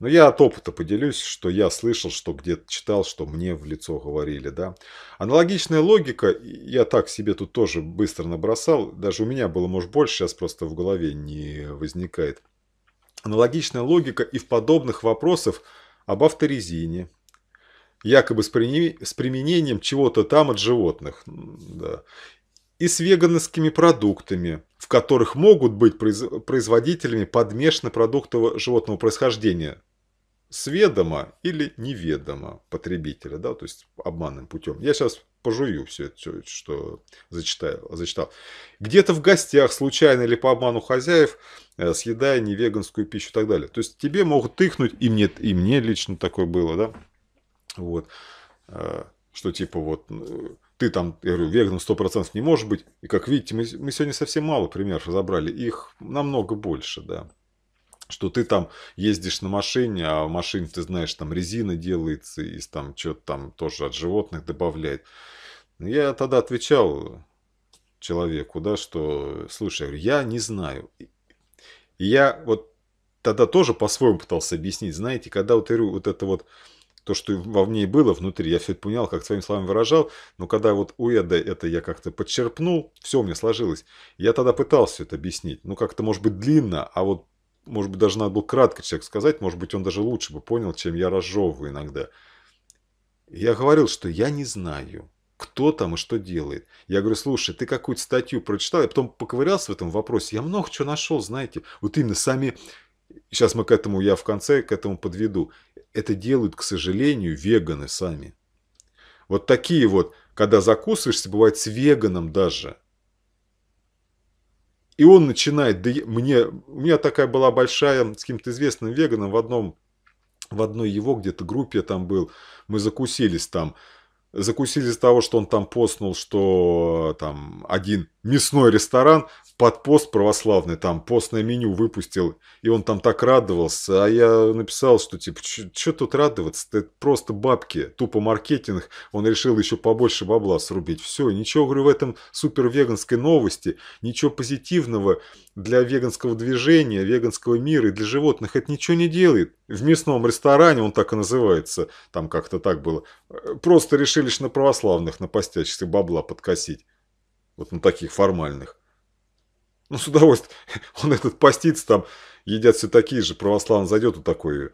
Но я от опыта поделюсь, что я слышал, что где-то читал, что мне в лицо говорили. Да? Аналогичная логика, я так себе тут тоже быстро набросал. Даже у меня было, может, больше, сейчас просто в голове не возникает. Аналогичная логика и в подобных вопросах об авторезине, якобы с, при... с применением чего-то там от животных. Да. И с веганскими продуктами, в которых могут быть произ... производителями подмешаны продукты животного происхождения. Сведомо или неведомо потребителя, да, то есть обманным путем. Я сейчас пожую все это, что зачитаю, зачитал. Где-то в гостях, случайно или по обману хозяев, э, съедая невеганскую пищу и так далее. То есть тебе могут тыкнуть, и мне, и мне лично такое было, да. Вот. Э, что типа вот э, ты там, я говорю, веганом 100% не может быть. И как видите, мы, мы сегодня совсем мало примеров разобрали. Их намного больше, да. Что ты там ездишь на машине, а в машине ты знаешь, там резина делается, и там что-то там тоже от животных добавляет. Ну, я тогда отвечал человеку, да, что, слушай, я, я не знаю. И я вот тогда тоже по-своему пытался объяснить, знаете, когда вот, я говорю, вот это вот то, что во мне было внутри, я все это понял, как своими словами выражал, но когда вот у Эда это я как-то подчерпнул, все у меня сложилось. Я тогда пытался это объяснить, ну как-то может быть длинно, а вот может быть даже надо было кратко человек сказать, может быть он даже лучше бы понял, чем я разжевываю иногда. Я говорил, что я не знаю, кто там и что делает. Я говорю, слушай, ты какую-то статью прочитал, я потом поковырялся в этом вопросе, я много чего нашел, знаете, вот именно сами, сейчас мы к этому, я в конце к этому подведу, это делают, к сожалению, веганы сами. Вот такие вот, когда закусываешься, бывает с веганом даже. И он начинает, да мне, у меня такая была большая с каким-то известным веганом в одном, в одной его где-то группе там был, мы закусились там, закусили с того, что он там постнул, что там один мясной ресторан под пост православный, там постное меню выпустил, и он там так радовался, а я написал, что типа, что тут радоваться, это просто бабки, тупо маркетинг, он решил еще побольше бабла срубить, все, ничего, говорю, в этом супер веганской новости, ничего позитивного для веганского движения, веганского мира и для животных это ничего не делает. В мясном ресторане, он так и называется, там как-то так было, просто решили на православных на напастячься бабла подкосить, вот на таких формальных. Ну, с удовольствием. Он этот постится там, едят все такие же. Православный зайдет вот такой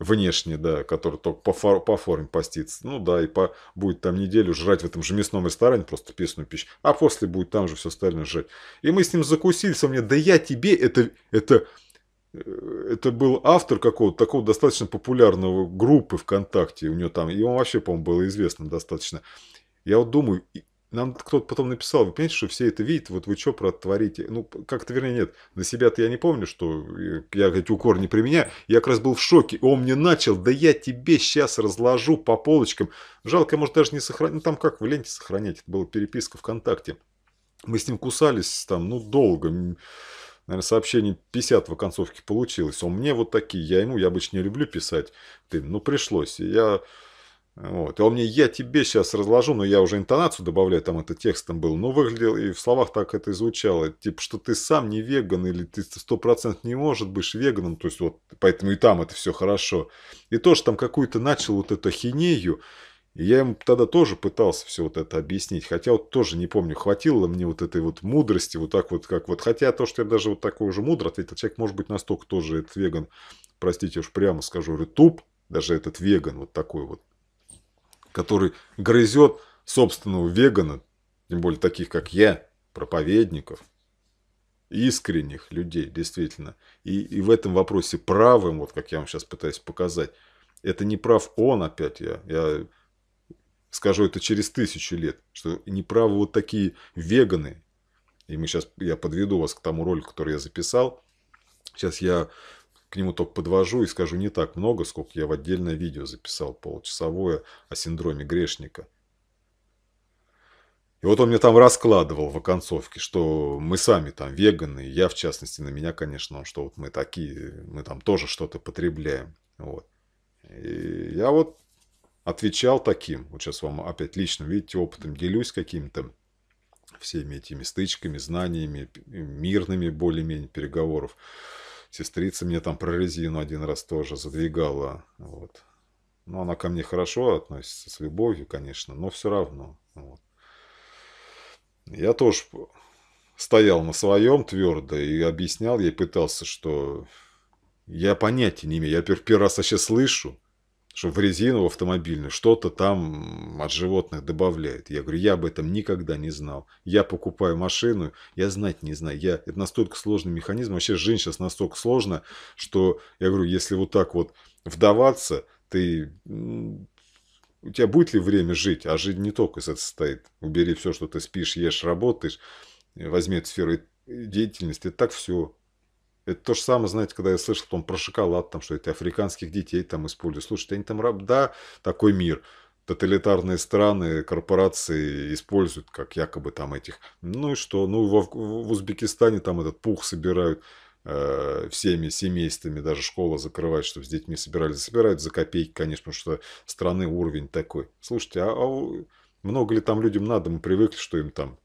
внешний, да, который только по, фор, по форме постится. Ну да, и по, будет там неделю жрать в этом же мясном ресторане просто песную пищу. А после будет там же все остальное жрать. И мы с ним закусились. Он мне, да я тебе, это, это, э, это был автор какого-то такого достаточно популярного группы ВКонтакте. У него там, и он вообще, по-моему, было известно достаточно. Я вот думаю, нам кто-то потом написал, вы понимаете, что все это видят, вот вы что протворите? Ну, как-то, вернее, нет, на себя-то я не помню, что э, я эти укор не применяю. Я как раз был в шоке. Он мне начал, да я тебе сейчас разложу по полочкам. Жалко, я, может, даже не сохранить, Ну, там как в ленте сохранять? Это была переписка ВКонтакте. Мы с ним кусались там, ну, долго наверное, сообщений 50 в концовке получилось. Он мне вот такие, я ему, я обычно не люблю писать. Ты, ну, пришлось. И я вот. И он мне, я тебе сейчас разложу, но я уже интонацию добавляю, там это текстом был, но ну, выглядел и в словах так это и звучало. Типа, что ты сам не веган, или ты сто процентов не может быть веганом, то есть вот, поэтому и там это все хорошо. И тоже там какую-то начал вот эту хинею, я ему тогда тоже пытался все вот это объяснить, хотя вот тоже не помню, хватило мне вот этой вот мудрости, вот так вот как вот, хотя то, что я даже вот такой уже мудро ответил, человек может быть настолько тоже этот веган, простите уж прямо скажу, рытуб, даже этот веган вот такой вот который грызет собственного вегана, тем более таких, как я, проповедников, искренних людей, действительно. И, и в этом вопросе правым, вот как я вам сейчас пытаюсь показать, это не прав он опять, я, я скажу это через тысячу лет, что не правы вот такие веганы. И мы сейчас, я подведу вас к тому ролику, который я записал. Сейчас я к нему только подвожу и скажу не так много, сколько я в отдельное видео записал, полчасовое о синдроме грешника. И вот он мне там раскладывал в оконцовке, что мы сами там веганы, я в частности, на меня, конечно, что вот мы такие, мы там тоже что-то потребляем. Вот. И я вот отвечал таким, вот сейчас вам опять лично, видите, опытом делюсь каким-то, всеми этими стычками, знаниями, мирными более-менее переговоров. Сестрица мне там про резину один раз тоже задвигала. Вот. Но она ко мне хорошо относится, с любовью, конечно, но все равно. Вот. Я тоже стоял на своем твердо и объяснял ей, пытался, что я понятия не имею. Я первый раз вообще слышу что в резину в автомобильную что-то там от животных добавляет. Я говорю, я об этом никогда не знал. Я покупаю машину, я знать не знаю. Я, это настолько сложный механизм. Вообще жизнь сейчас настолько сложно, что я говорю, если вот так вот вдаваться, ты у тебя будет ли время жить? А жизнь не только из этого состоит. Убери все, что ты спишь, ешь, работаешь, возьми эту сферу деятельности, так все это то же самое, знаете, когда я слышал потом про шоколад, там, что это африканских детей там используют. Слушайте, они там раб... Да, такой мир. Тоталитарные страны, корпорации используют как якобы там этих. Ну и что? Ну, в, в Узбекистане там этот пух собирают э, всеми семействами, даже школа закрывать, чтобы с детьми собирались. Собирают за копейки, конечно, потому что страны уровень такой. Слушайте, а, а много ли там людям надо? Мы привыкли, что им там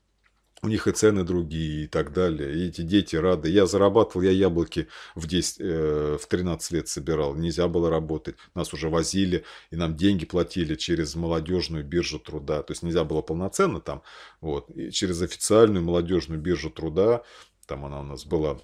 у них и цены другие и так далее. И эти дети рады. Я зарабатывал, я яблоки в, 10, э, в 13 лет собирал. Нельзя было работать. Нас уже возили, и нам деньги платили через молодежную биржу труда. То есть нельзя было полноценно там. Вот. И через официальную молодежную биржу труда, там она у нас была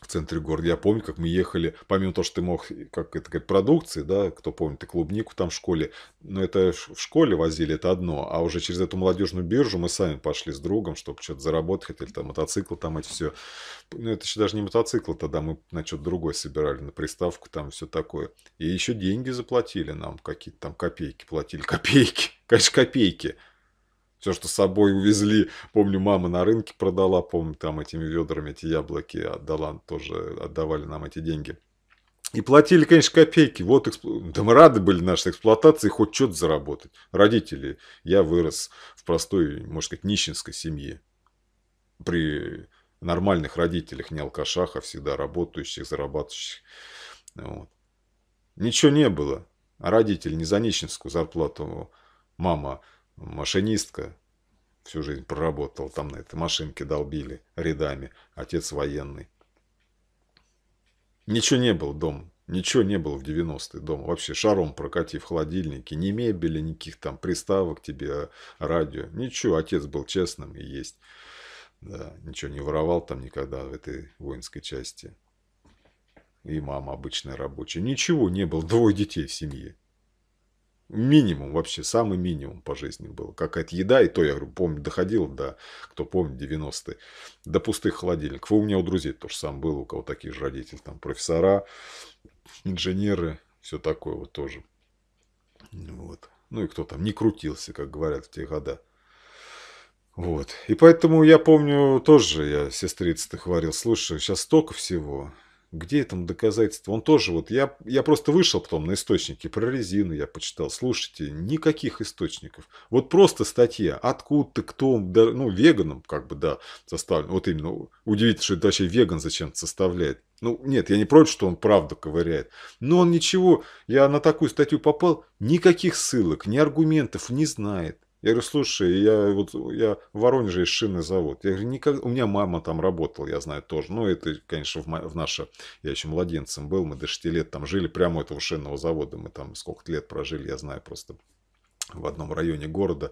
в центре города. Я помню, как мы ехали, помимо того, что ты мог, как это как продукции, да, кто помнит, ты клубнику там в школе, но это в школе возили, это одно, а уже через эту молодежную биржу мы сами пошли с другом, чтобы что-то заработать, хотели там мотоцикл, там эти все. Ну, это еще даже не мотоцикл тогда, мы на что-то другое собирали, на приставку там все такое. И еще деньги заплатили нам, какие-то там копейки платили, копейки, конечно, копейки. Все, что с собой увезли, помню, мама на рынке продала, помню, там этими ведрами эти яблоки отдала, тоже отдавали нам эти деньги. И платили, конечно, копейки. Вот, эксп... да мы рады были нашей эксплуатации хоть что-то заработать. Родители, я вырос в простой, можно сказать, нищенской семье. При нормальных родителях, не алкашах, а всегда работающих, зарабатывающих. Вот. Ничего не было. А родители не за нищенскую зарплату мама Машинистка. Всю жизнь проработал там на этой машинке, долбили рядами. Отец военный. Ничего не было дома. Ничего не было в 90-е дома. Вообще шаром прокати в холодильнике. Ни мебели, никаких там приставок тебе, а, радио. Ничего, отец был честным и есть. Да, ничего не воровал там никогда в этой воинской части. И мама обычная рабочая. Ничего не было. Двое детей в семье. Минимум вообще, самый минимум по жизни был. Какая-то еда, и то, я говорю, помню, доходил до, кто помнит, 90-е, до пустых холодильников. И у меня у друзей тоже сам было у кого такие же родители, там профессора, инженеры, все такое вот тоже. Вот. Ну и кто там не крутился, как говорят в те года Вот. И поэтому я помню тоже, я сестрица-то говорил, слушай, сейчас столько всего, где там доказательства? Он тоже вот, я, я просто вышел потом на источники, про резину я почитал, слушайте, никаких источников. Вот просто статья, откуда, кто, ну, веганом как бы, да, составлен. Вот именно, удивительно, что это вообще веган зачем составляет. Ну, нет, я не против, что он правду ковыряет. Но он ничего, я на такую статью попал, никаких ссылок, ни аргументов не знает. Я говорю, слушай, я вот я в Воронеже есть шинный завод. Я говорю, никогда у меня мама там работала, я знаю тоже. Ну, это, конечно, в, мо... в наше... Я еще младенцем был, мы до 6 лет там жили, прямо у этого шинного завода. Мы там сколько лет прожили, я знаю просто в одном районе города,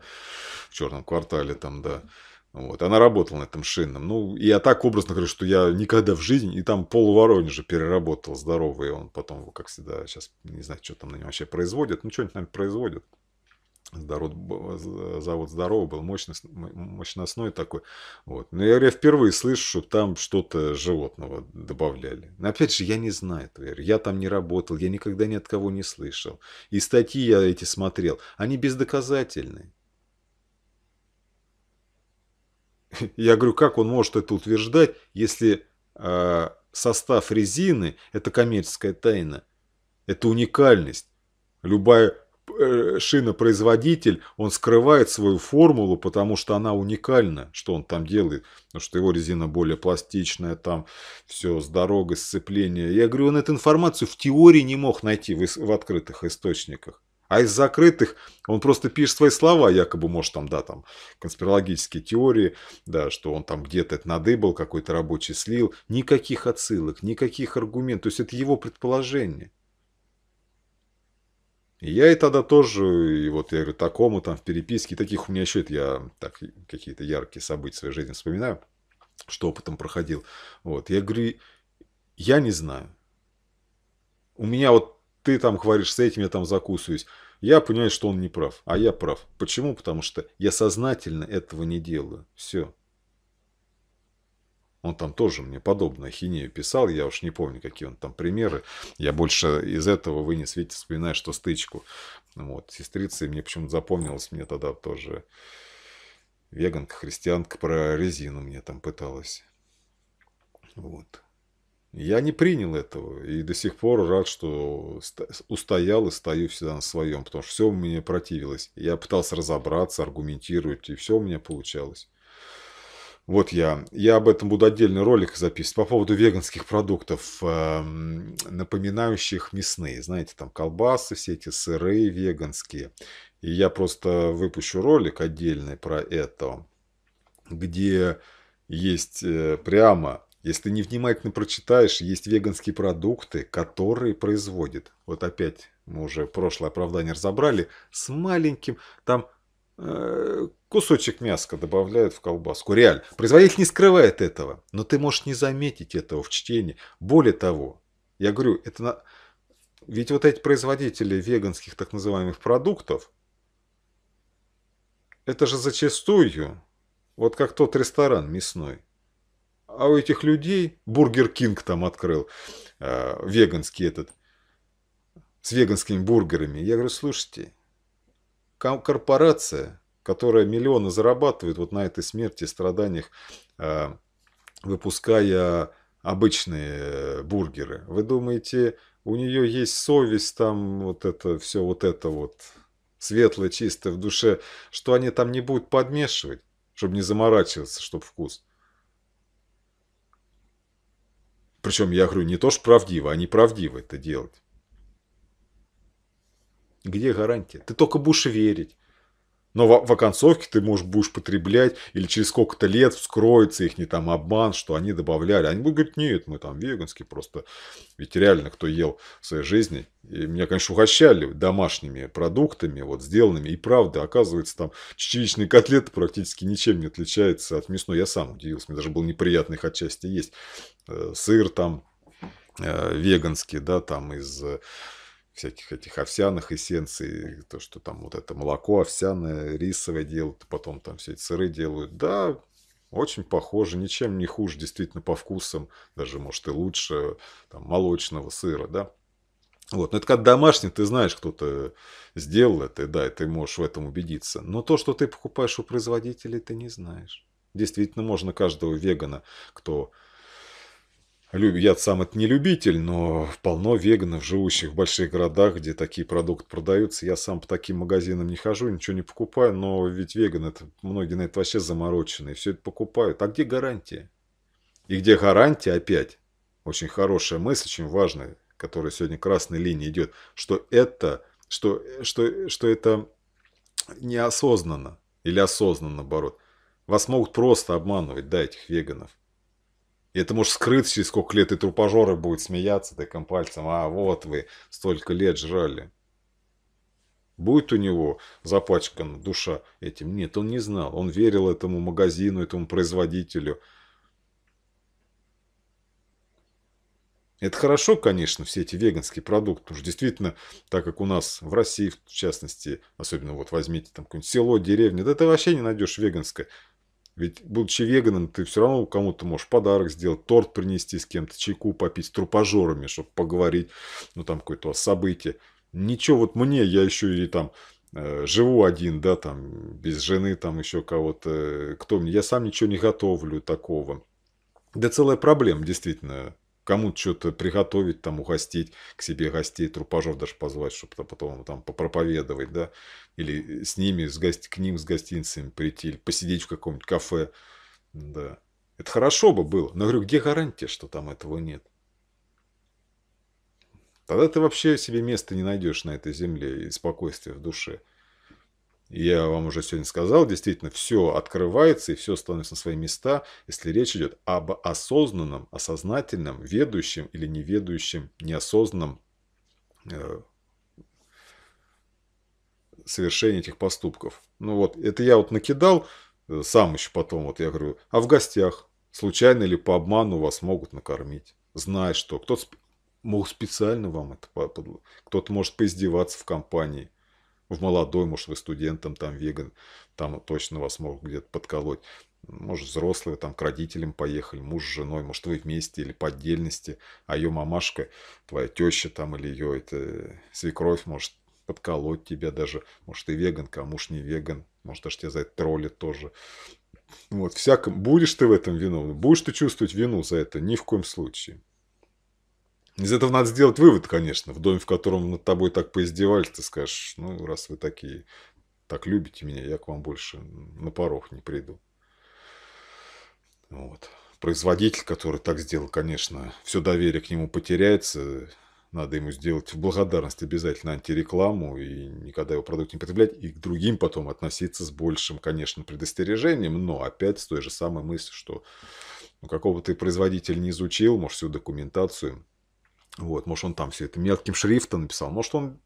в черном квартале там, да. Вот. Она работала на этом шинном. Ну, я так образно говорю, что я никогда в жизни... И там пол Воронежа переработал здоровый. Он потом, как всегда, сейчас не знаю, что там на нем вообще производят. Ну, что-нибудь, наверное, производят. Здоров, завод здорово был, мощный, мощностной такой. Вот. Но я, я впервые слышу, что там что-то животного добавляли. Но опять же, я не знаю этого. Я, там не работал, я никогда ни от кого не слышал. И статьи я эти смотрел. Они бездоказательные. Я говорю, как он может это утверждать, если э, состав резины – это коммерческая тайна, это уникальность. Любая Э, шинопроизводитель, он скрывает свою формулу, потому что она уникальна, что он там делает, потому что его резина более пластичная, там все с дорогой, сцепление. Я говорю, он эту информацию в теории не мог найти в, в открытых источниках. А из закрытых он просто пишет свои слова, якобы, может, там, да, там, конспирологические теории, да, что он там где-то это надыбал, какой-то рабочий слил. Никаких отсылок, никаких аргументов. То есть это его предположение. Я и тогда тоже, и вот я говорю, такому там в переписке, таких у меня еще это, я так какие-то яркие события в своей жизни вспоминаю, что опытом проходил. Вот, я говорю, я не знаю. У меня вот ты там говоришь с этим, я там закусываюсь. Я понимаю, что он не прав, а я прав. Почему? Потому что я сознательно этого не делаю. Все. Он там тоже мне подобную хинею писал, я уж не помню, какие он там примеры. Я больше из этого вынес, видите, вспоминаю, что стычку. Вот, сестрица, и мне почему-то запомнилось, мне тогда тоже веганка, христианка про резину мне там пыталась. Вот. Я не принял этого и до сих пор рад, что устоял и стою всегда на своем, потому что все мне противилось. Я пытался разобраться, аргументировать, и все у меня получалось. Вот я. Я об этом буду отдельный ролик записывать по поводу веганских продуктов, эм, напоминающих мясные. Знаете, там колбасы, все эти сыры веганские. И я просто выпущу ролик отдельный про это, где есть э, прямо, если ты невнимательно прочитаешь, есть веганские продукты, которые производят. Вот опять мы уже прошлое оправдание разобрали, с маленьким, там Э, кусочек мяска добавляют в колбаску. Реально. Производитель не скрывает этого, но ты можешь не заметить этого в чтении. Более того, я говорю, это на... ведь вот эти производители веганских так называемых продуктов, это же зачастую, вот как тот ресторан мясной, а у этих людей Бургер Кинг там открыл, э, веганский этот, с веганскими бургерами. Я говорю, слушайте, корпорация, которая миллионы зарабатывает вот на этой смерти, страданиях, а, выпуская обычные э, бургеры. Вы думаете, у нее есть совесть там, вот это все, вот это вот светлое, чистое в душе, что они там не будут подмешивать, чтобы не заморачиваться, чтобы вкус. Причем, я говорю, не то, что правдиво, они а правдиво это делать. Где гарантия? Ты только будешь верить. Но в, в оконцовке ты можешь, будешь потреблять, или через сколько-то лет вскроется их не там обман, что они добавляли. Они будут говорить, нет, мы там веганские просто. Ведь реально, кто ел в своей жизни, и меня, конечно, угощали домашними продуктами, вот сделанными. И правда, оказывается, там чечевичные котлеты практически ничем не отличаются от мясной. Я сам удивился, мне даже было неприятно их отчасти есть. Э, сыр там э, веганский, да, там из э, всяких этих овсяных эссенций, то, что там вот это молоко овсяное, рисовое делают, потом там все эти сыры делают. Да, очень похоже, ничем не хуже, действительно, по вкусам, даже, может, и лучше там, молочного сыра, да. Вот. Но это как домашний, ты знаешь, кто-то сделал это, да, и ты можешь в этом убедиться. Но то, что ты покупаешь у производителей, ты не знаешь. Действительно, можно каждого вегана, кто я сам это не любитель, но полно веганов, живущих в больших городах, где такие продукты продаются. Я сам по таким магазинам не хожу, ничего не покупаю, но ведь веганы, это, многие на это вообще заморочены, все это покупают. А где гарантия? И где гарантия опять? Очень хорошая мысль, очень важная, которая сегодня красной линией идет, что это, что, что, что это неосознанно или осознанно, наоборот. Вас могут просто обманывать, да, этих веганов. И это может скрыться через сколько лет, и трупожоры будут смеяться таким пальцем. А, вот вы, столько лет жрали. Будет у него запачкана душа этим? Нет, он не знал. Он верил этому магазину, этому производителю. Это хорошо, конечно, все эти веганские продукты, потому что действительно, так как у нас в России, в частности, особенно вот возьмите там какое-нибудь село, деревню, да ты вообще не найдешь веганское. Ведь, будучи веганом, ты все равно кому-то можешь подарок сделать, торт принести с кем-то, чайку попить с трупажорами, чтобы поговорить, ну, там, какое-то событие. Ничего, вот мне, я еще и там э, живу один, да, там, без жены, там, еще кого-то, э, кто мне, я сам ничего не готовлю такого. Да целая проблема, действительно кому что-то приготовить, там, угостить, к себе гостей, трупажов даже позвать, чтобы там, потом там попроповедовать, да, или с ними, с гость, к ним, с гостинцами прийти, или посидеть в каком-нибудь кафе, да. Это хорошо бы было, но, говорю, где гарантия, что там этого нет? Тогда ты вообще себе места не найдешь на этой земле и спокойствия в душе. Я вам уже сегодня сказал, действительно, все открывается и все становится на свои места, если речь идет об осознанном, осознательном, ведущем или неведущем, неосознанном э, совершении этих поступков. Ну вот, это я вот накидал э, сам еще потом, вот я говорю, а в гостях случайно или по обману вас могут накормить. Знай что, кто-то мог специально вам это, кто-то может поиздеваться в компании – в молодой, может, вы студентом, там, веган, там точно вас могут где-то подколоть. Может, взрослые там к родителям поехали, муж с женой, может, вы вместе или по отдельности, а ее мамашка, твоя теща там или ее это э, свекровь может подколоть тебя даже. Может, ты веганка, а муж не веган. Может, даже тебя за это троллит тоже. Вот, всяком. Будешь ты в этом виновен? Будешь ты чувствовать вину за это? Ни в коем случае. Из этого надо сделать вывод, конечно. В доме, в котором над тобой так поиздевались, ты скажешь, ну, раз вы такие, так любите меня, я к вам больше на порог не приду. Вот. Производитель, который так сделал, конечно, все доверие к нему потеряется. Надо ему сделать в благодарность обязательно антирекламу и никогда его продукт не потреблять. И к другим потом относиться с большим, конечно, предостережением, но опять с той же самой мыслью, что ну, какого ты производителя не изучил, может, всю документацию – вот, может, он там все это мелким шрифтом написал, может, он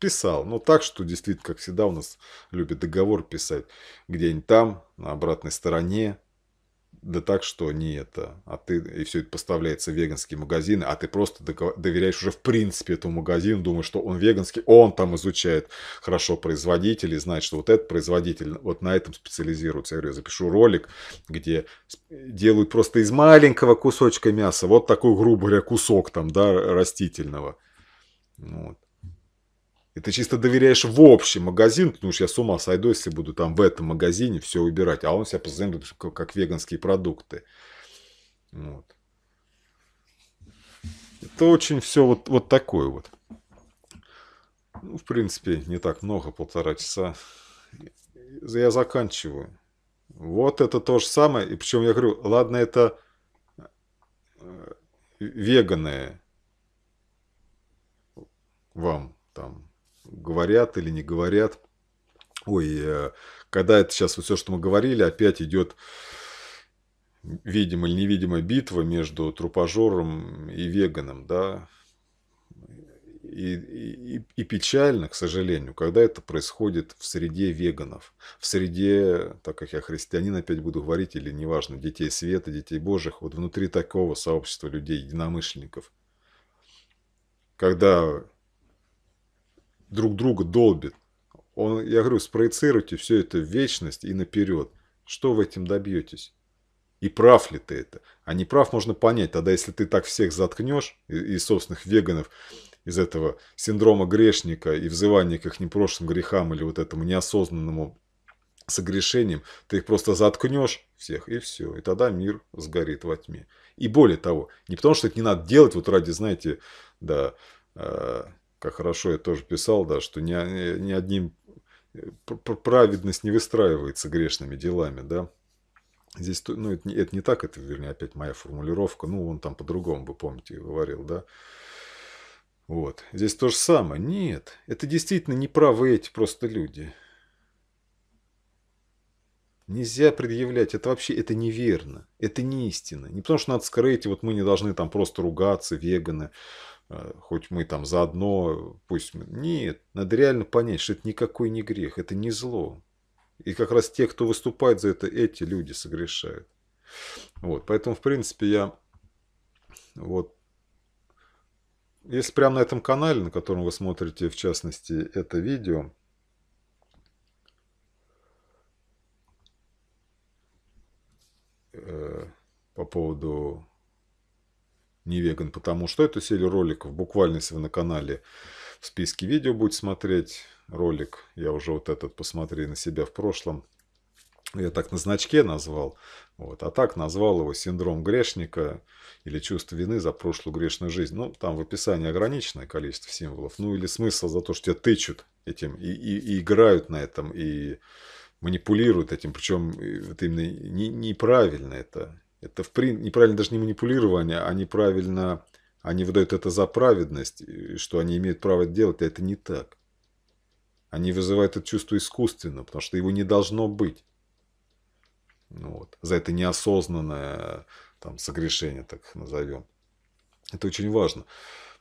писал. Но ну, так, что действительно, как всегда, у нас любят договор писать где-нибудь там, на обратной стороне, да так, что не это, а ты, и все это поставляется в веганские магазины, а ты просто доверяешь уже в принципе этому магазину, думаешь, что он веганский, он там изучает хорошо производителей, знает, что вот этот производитель вот на этом специализируется. Я говорю, я запишу ролик, где делают просто из маленького кусочка мяса вот такой, грубо говоря, кусок там, да, растительного. Вот. И ты чисто доверяешь в общий магазин, потому что я с ума сойду, если буду там в этом магазине все убирать. А он себя позиционирует как веганские продукты. Вот. Это очень все вот, вот такое вот. Ну, в принципе, не так много, полтора часа. Я заканчиваю. Вот это то же самое. И причем я говорю, ладно, это э, веганы вам там говорят или не говорят. Ой, э, когда это сейчас вот все, что мы говорили, опять идет видимо или невидимо битва между трупожором и веганом, да, и, и, и печально, к сожалению, когда это происходит в среде веганов, в среде, так как я христианин опять буду говорить, или неважно, детей света, детей божьих, вот внутри такого сообщества людей, единомышленников, когда друг друга долбит. Он, я говорю, спроецируйте все это в вечность и наперед. Что вы этим добьетесь? И прав ли ты это? А не прав можно понять. Тогда если ты так всех заткнешь, и, и собственных веганов из этого синдрома грешника и взывания к их непрошлым грехам или вот этому неосознанному согрешением, ты их просто заткнешь всех, и все. И тогда мир сгорит во тьме. И более того, не потому что это не надо делать вот ради, знаете, да, э, как хорошо я тоже писал, да, что ни, ни одним праведность не выстраивается грешными делами, да. Здесь, ну, это, это не так, это, вернее, опять моя формулировка, ну, он там по-другому, вы помните, говорил, да. Вот. Здесь то же самое. Нет, это действительно неправы эти просто люди. Нельзя предъявлять, это вообще, это неверно, это не истина. Не потому что надо скрыть, вот мы не должны там просто ругаться, веганы, а, хоть мы там заодно, пусть... Мы... Нет, надо реально понять, что это никакой не грех, это не зло. И как раз те, кто выступает за это, эти люди согрешают. Вот, поэтому, в принципе, я вот если прямо на этом канале, на котором вы смотрите, в частности, это видео, э, по поводу не веган, потому что эту серию роликов. Буквально, если вы на канале в списке видео будете смотреть ролик, я уже вот этот посмотри на себя в прошлом, я так на значке назвал, вот, а так назвал его синдром грешника или чувство вины за прошлую грешную жизнь. Ну, там в описании ограниченное количество символов, ну или смысл за то, что тебя тычут этим и, и, и играют на этом, и манипулируют этим, причем это именно не, неправильно это, это в принципе неправильно даже не манипулирование, а неправильно они выдают это за праведность, что они имеют право это делать, а это не так. Они вызывают это чувство искусственно, потому что его не должно быть. Ну вот. За это неосознанное там, согрешение, так назовем. Это очень важно.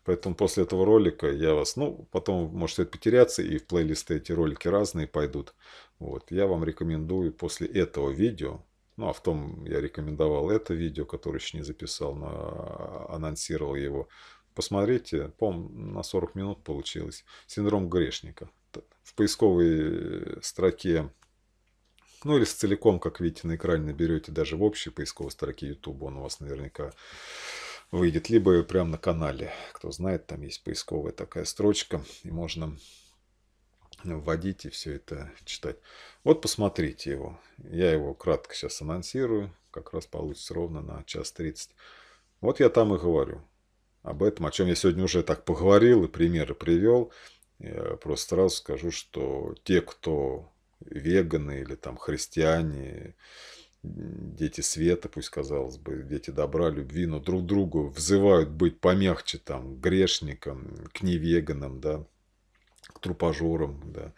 Поэтому после этого ролика я вас, ну, потом может это потеряться, и в плейлисты эти ролики разные пойдут. Вот. Я вам рекомендую после этого видео ну, а в том я рекомендовал это видео, которое еще не записал, но а, анонсировал его. Посмотрите, по на 40 минут получилось. Синдром грешника. В поисковой строке, ну или с целиком, как видите на экране, наберете даже в общей поисковой строке YouTube, он у вас наверняка выйдет, либо прямо на канале. Кто знает, там есть поисковая такая строчка, и можно вводить и все это читать. Вот посмотрите его. Я его кратко сейчас анонсирую. Как раз получится ровно на час 30. Вот я там и говорю об этом, о чем я сегодня уже так поговорил и примеры привел. Я просто сразу скажу, что те, кто веганы или там христиане, дети света, пусть казалось бы, дети добра, любви, но друг другу взывают быть помягче там грешникам, к невеганам, да, к трупажорам, да,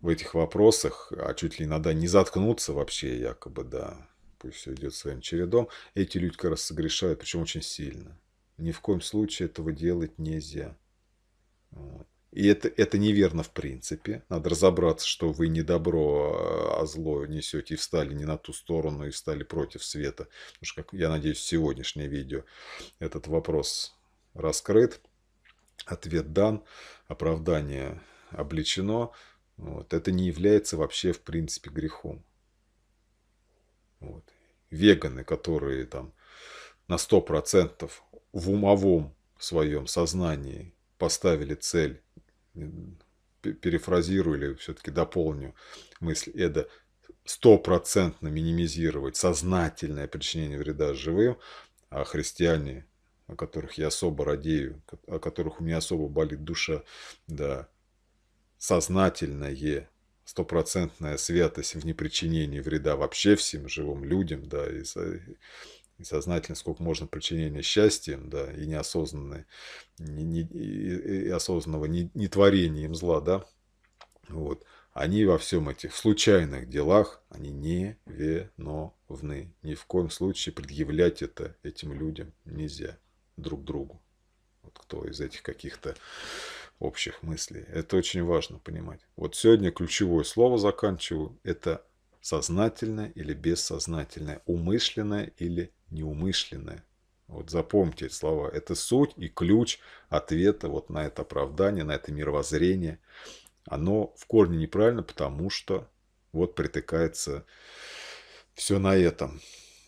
в этих вопросах, а чуть ли иногда не заткнуться вообще якобы, да, пусть все идет своим чередом, эти люди как раз согрешают, причем очень сильно. Ни в коем случае этого делать нельзя. И это, это неверно в принципе. Надо разобраться, что вы не добро, а, а зло несете и встали не на ту сторону, и встали против света. Потому что, как, я надеюсь, сегодняшнее видео этот вопрос раскрыт. Ответ дан, оправдание обличено. Вот. Это не является вообще, в принципе, грехом. Вот. Веганы, которые там на 100% в умовом своем сознании поставили цель, перефразирую или все-таки дополню мысль Эда, стопроцентно минимизировать сознательное причинение вреда живым, а христиане о которых я особо радею, о которых у меня особо болит душа, да, сознательное, стопроцентная святость в непричинении вреда вообще всем живым людям, да, и, и сознательно, сколько можно причинения счастьем, да, и неосознанное, не, не, и, осознанного не, не творения им зла, да, вот, они во всем этих случайных делах, они не виновны. Ни в коем случае предъявлять это этим людям нельзя друг другу. Вот кто из этих каких-то общих мыслей. Это очень важно понимать. Вот сегодня ключевое слово заканчиваю. Это сознательное или бессознательное, умышленное или неумышленное. Вот запомните эти слова. Это суть и ключ ответа вот на это оправдание, на это мировоззрение. Оно в корне неправильно, потому что вот притыкается все на этом.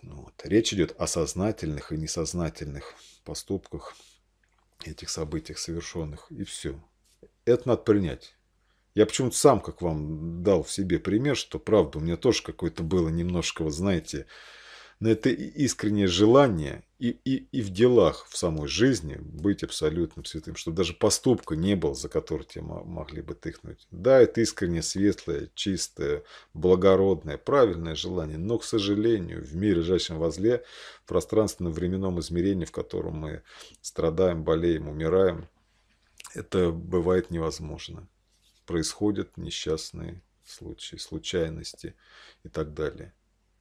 Ну вот. Речь идет о сознательных и несознательных поступках, этих событиях совершенных, и все. Это надо принять. Я почему-то сам, как вам дал в себе пример, что правда, у меня тоже какое-то было немножко, вот знаете, на это искреннее желание и, и, и в делах, в самой жизни быть абсолютным святым, чтобы даже поступка не было, за который тебя могли бы тыкнуть. Да, это искренне светлое, чистое, благородное, правильное желание, но, к сожалению, в мире, лежащем возле, в пространственно-временном измерении, в котором мы страдаем, болеем, умираем, это бывает невозможно. Происходят несчастные случаи, случайности и так далее.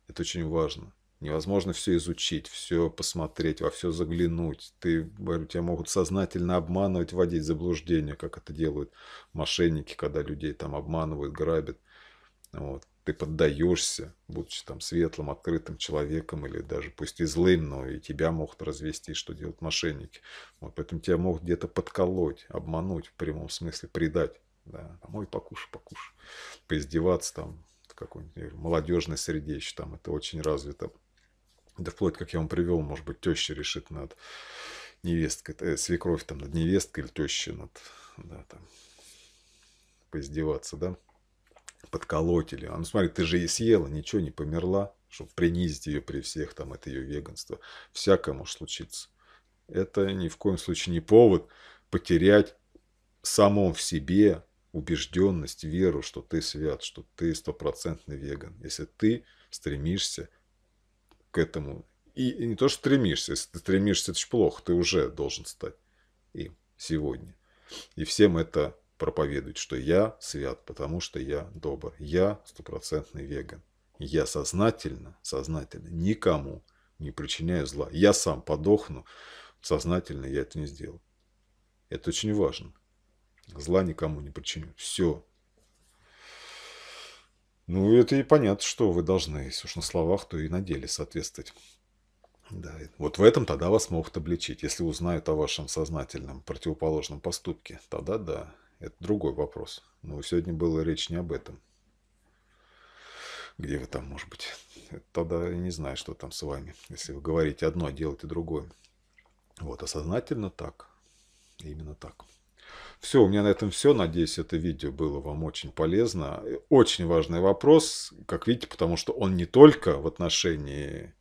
Это очень важно. Невозможно все изучить, все посмотреть, во все заглянуть. Ты, говорю, тебя могут сознательно обманывать, вводить заблуждение, как это делают мошенники, когда людей там обманывают, грабят. Вот. Ты поддаешься, будучи там светлым, открытым человеком или даже пусть и злым, но и тебя могут развести, что делают мошенники. Вот. Поэтому тебя могут где-то подколоть, обмануть в прямом смысле, предать. Да, а мой покушай, покушай. Поиздеваться там в какой-нибудь молодежной среде еще там это очень развито. Да вплоть, как я вам привел, может быть, теща решит над невесткой, э, свекровь там над невесткой или теща над, да, там, поиздеваться, да, подколоть или, а ну смотри, ты же и съела, ничего не померла, чтобы принизить ее при всех, там, это ее веганство. Всякое может случиться. Это ни в коем случае не повод потерять самом в себе убежденность, веру, что ты свят, что ты стопроцентный веган. Если ты стремишься к этому. И, не то, что стремишься. Если ты стремишься, это же плохо. Ты уже должен стать им сегодня. И всем это проповедует, что я свят, потому что я добр. Я стопроцентный веган. Я сознательно, сознательно никому не причиняю зла. Я сам подохну, сознательно я это не сделал. Это очень важно. Зла никому не причиню. Все. Ну, это и понятно, что вы должны, если уж на словах, то и на деле соответствовать. Да, вот в этом тогда вас могут обличить. Если узнают о вашем сознательном противоположном поступке, тогда да, это другой вопрос. Но сегодня была речь не об этом. Где вы там, может быть? тогда я не знаю, что там с вами. Если вы говорите одно, а делаете другое. Вот, осознательно а так. Именно так. Все, у меня на этом все. Надеюсь, это видео было вам очень полезно. Очень важный вопрос, как видите, потому что он не только в отношении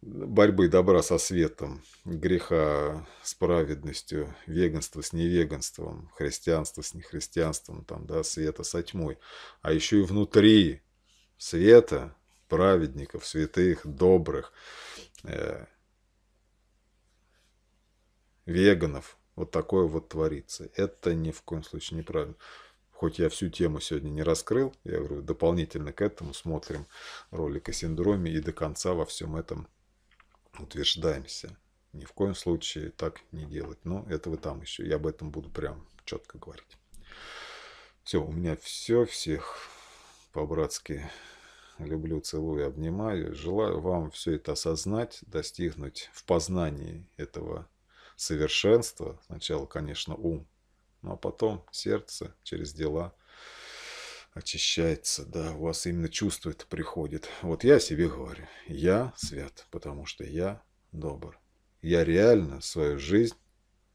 борьбы добра со светом, греха с праведностью, веганства с невеганством, христианства с нехристианством, там, да, света со тьмой, а еще и внутри света, праведников, святых, добрых, э, веганов, вот такое вот творится. Это ни в коем случае неправильно. Хоть я всю тему сегодня не раскрыл, я говорю, дополнительно к этому смотрим ролик о синдроме и до конца во всем этом утверждаемся. Ни в коем случае так не делать. Но это вы там еще. Я об этом буду прям четко говорить. Все, у меня все. Всех по-братски люблю, целую, обнимаю. Желаю вам все это осознать, достигнуть в познании этого совершенства. Сначала, конечно, ум, ну а потом сердце через дела очищается, да, у вас именно чувство это приходит. Вот я себе говорю, я свят, потому что я добр. Я реально свою жизнь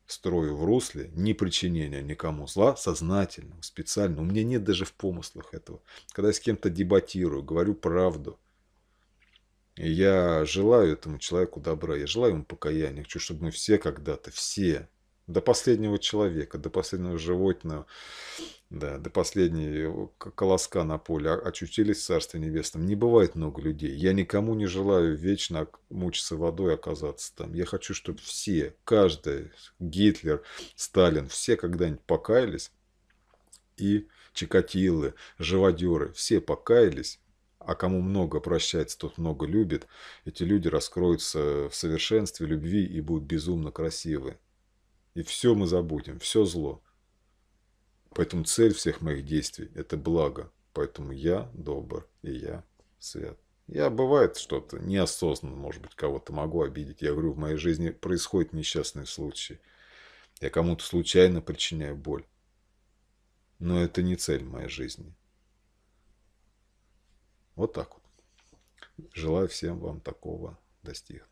строю в русле не причинения никому зла, сознательно, специально. У меня нет даже в помыслах этого. Когда я с кем-то дебатирую, говорю правду – я желаю этому человеку добра, я желаю ему покаяния. Хочу, чтобы мы все когда-то, все, до последнего человека, до последнего животного, да, до последней колоска на поле а, очутились в Царстве Небесном. Не бывает много людей. Я никому не желаю вечно мучиться водой оказаться там. Я хочу, чтобы все, каждый, Гитлер, Сталин, все когда-нибудь покаялись. И Чикатилы, живодеры, все покаялись а кому много прощается, тот много любит. Эти люди раскроются в совершенстве любви и будут безумно красивы. И все мы забудем, все зло. Поэтому цель всех моих действий – это благо. Поэтому я добр и я свят. Я бывает что-то неосознанно, может быть, кого-то могу обидеть. Я говорю, в моей жизни происходят несчастные случаи. Я кому-то случайно причиняю боль. Но это не цель моей жизни. Вот так вот. Желаю всем вам такого достигнуть.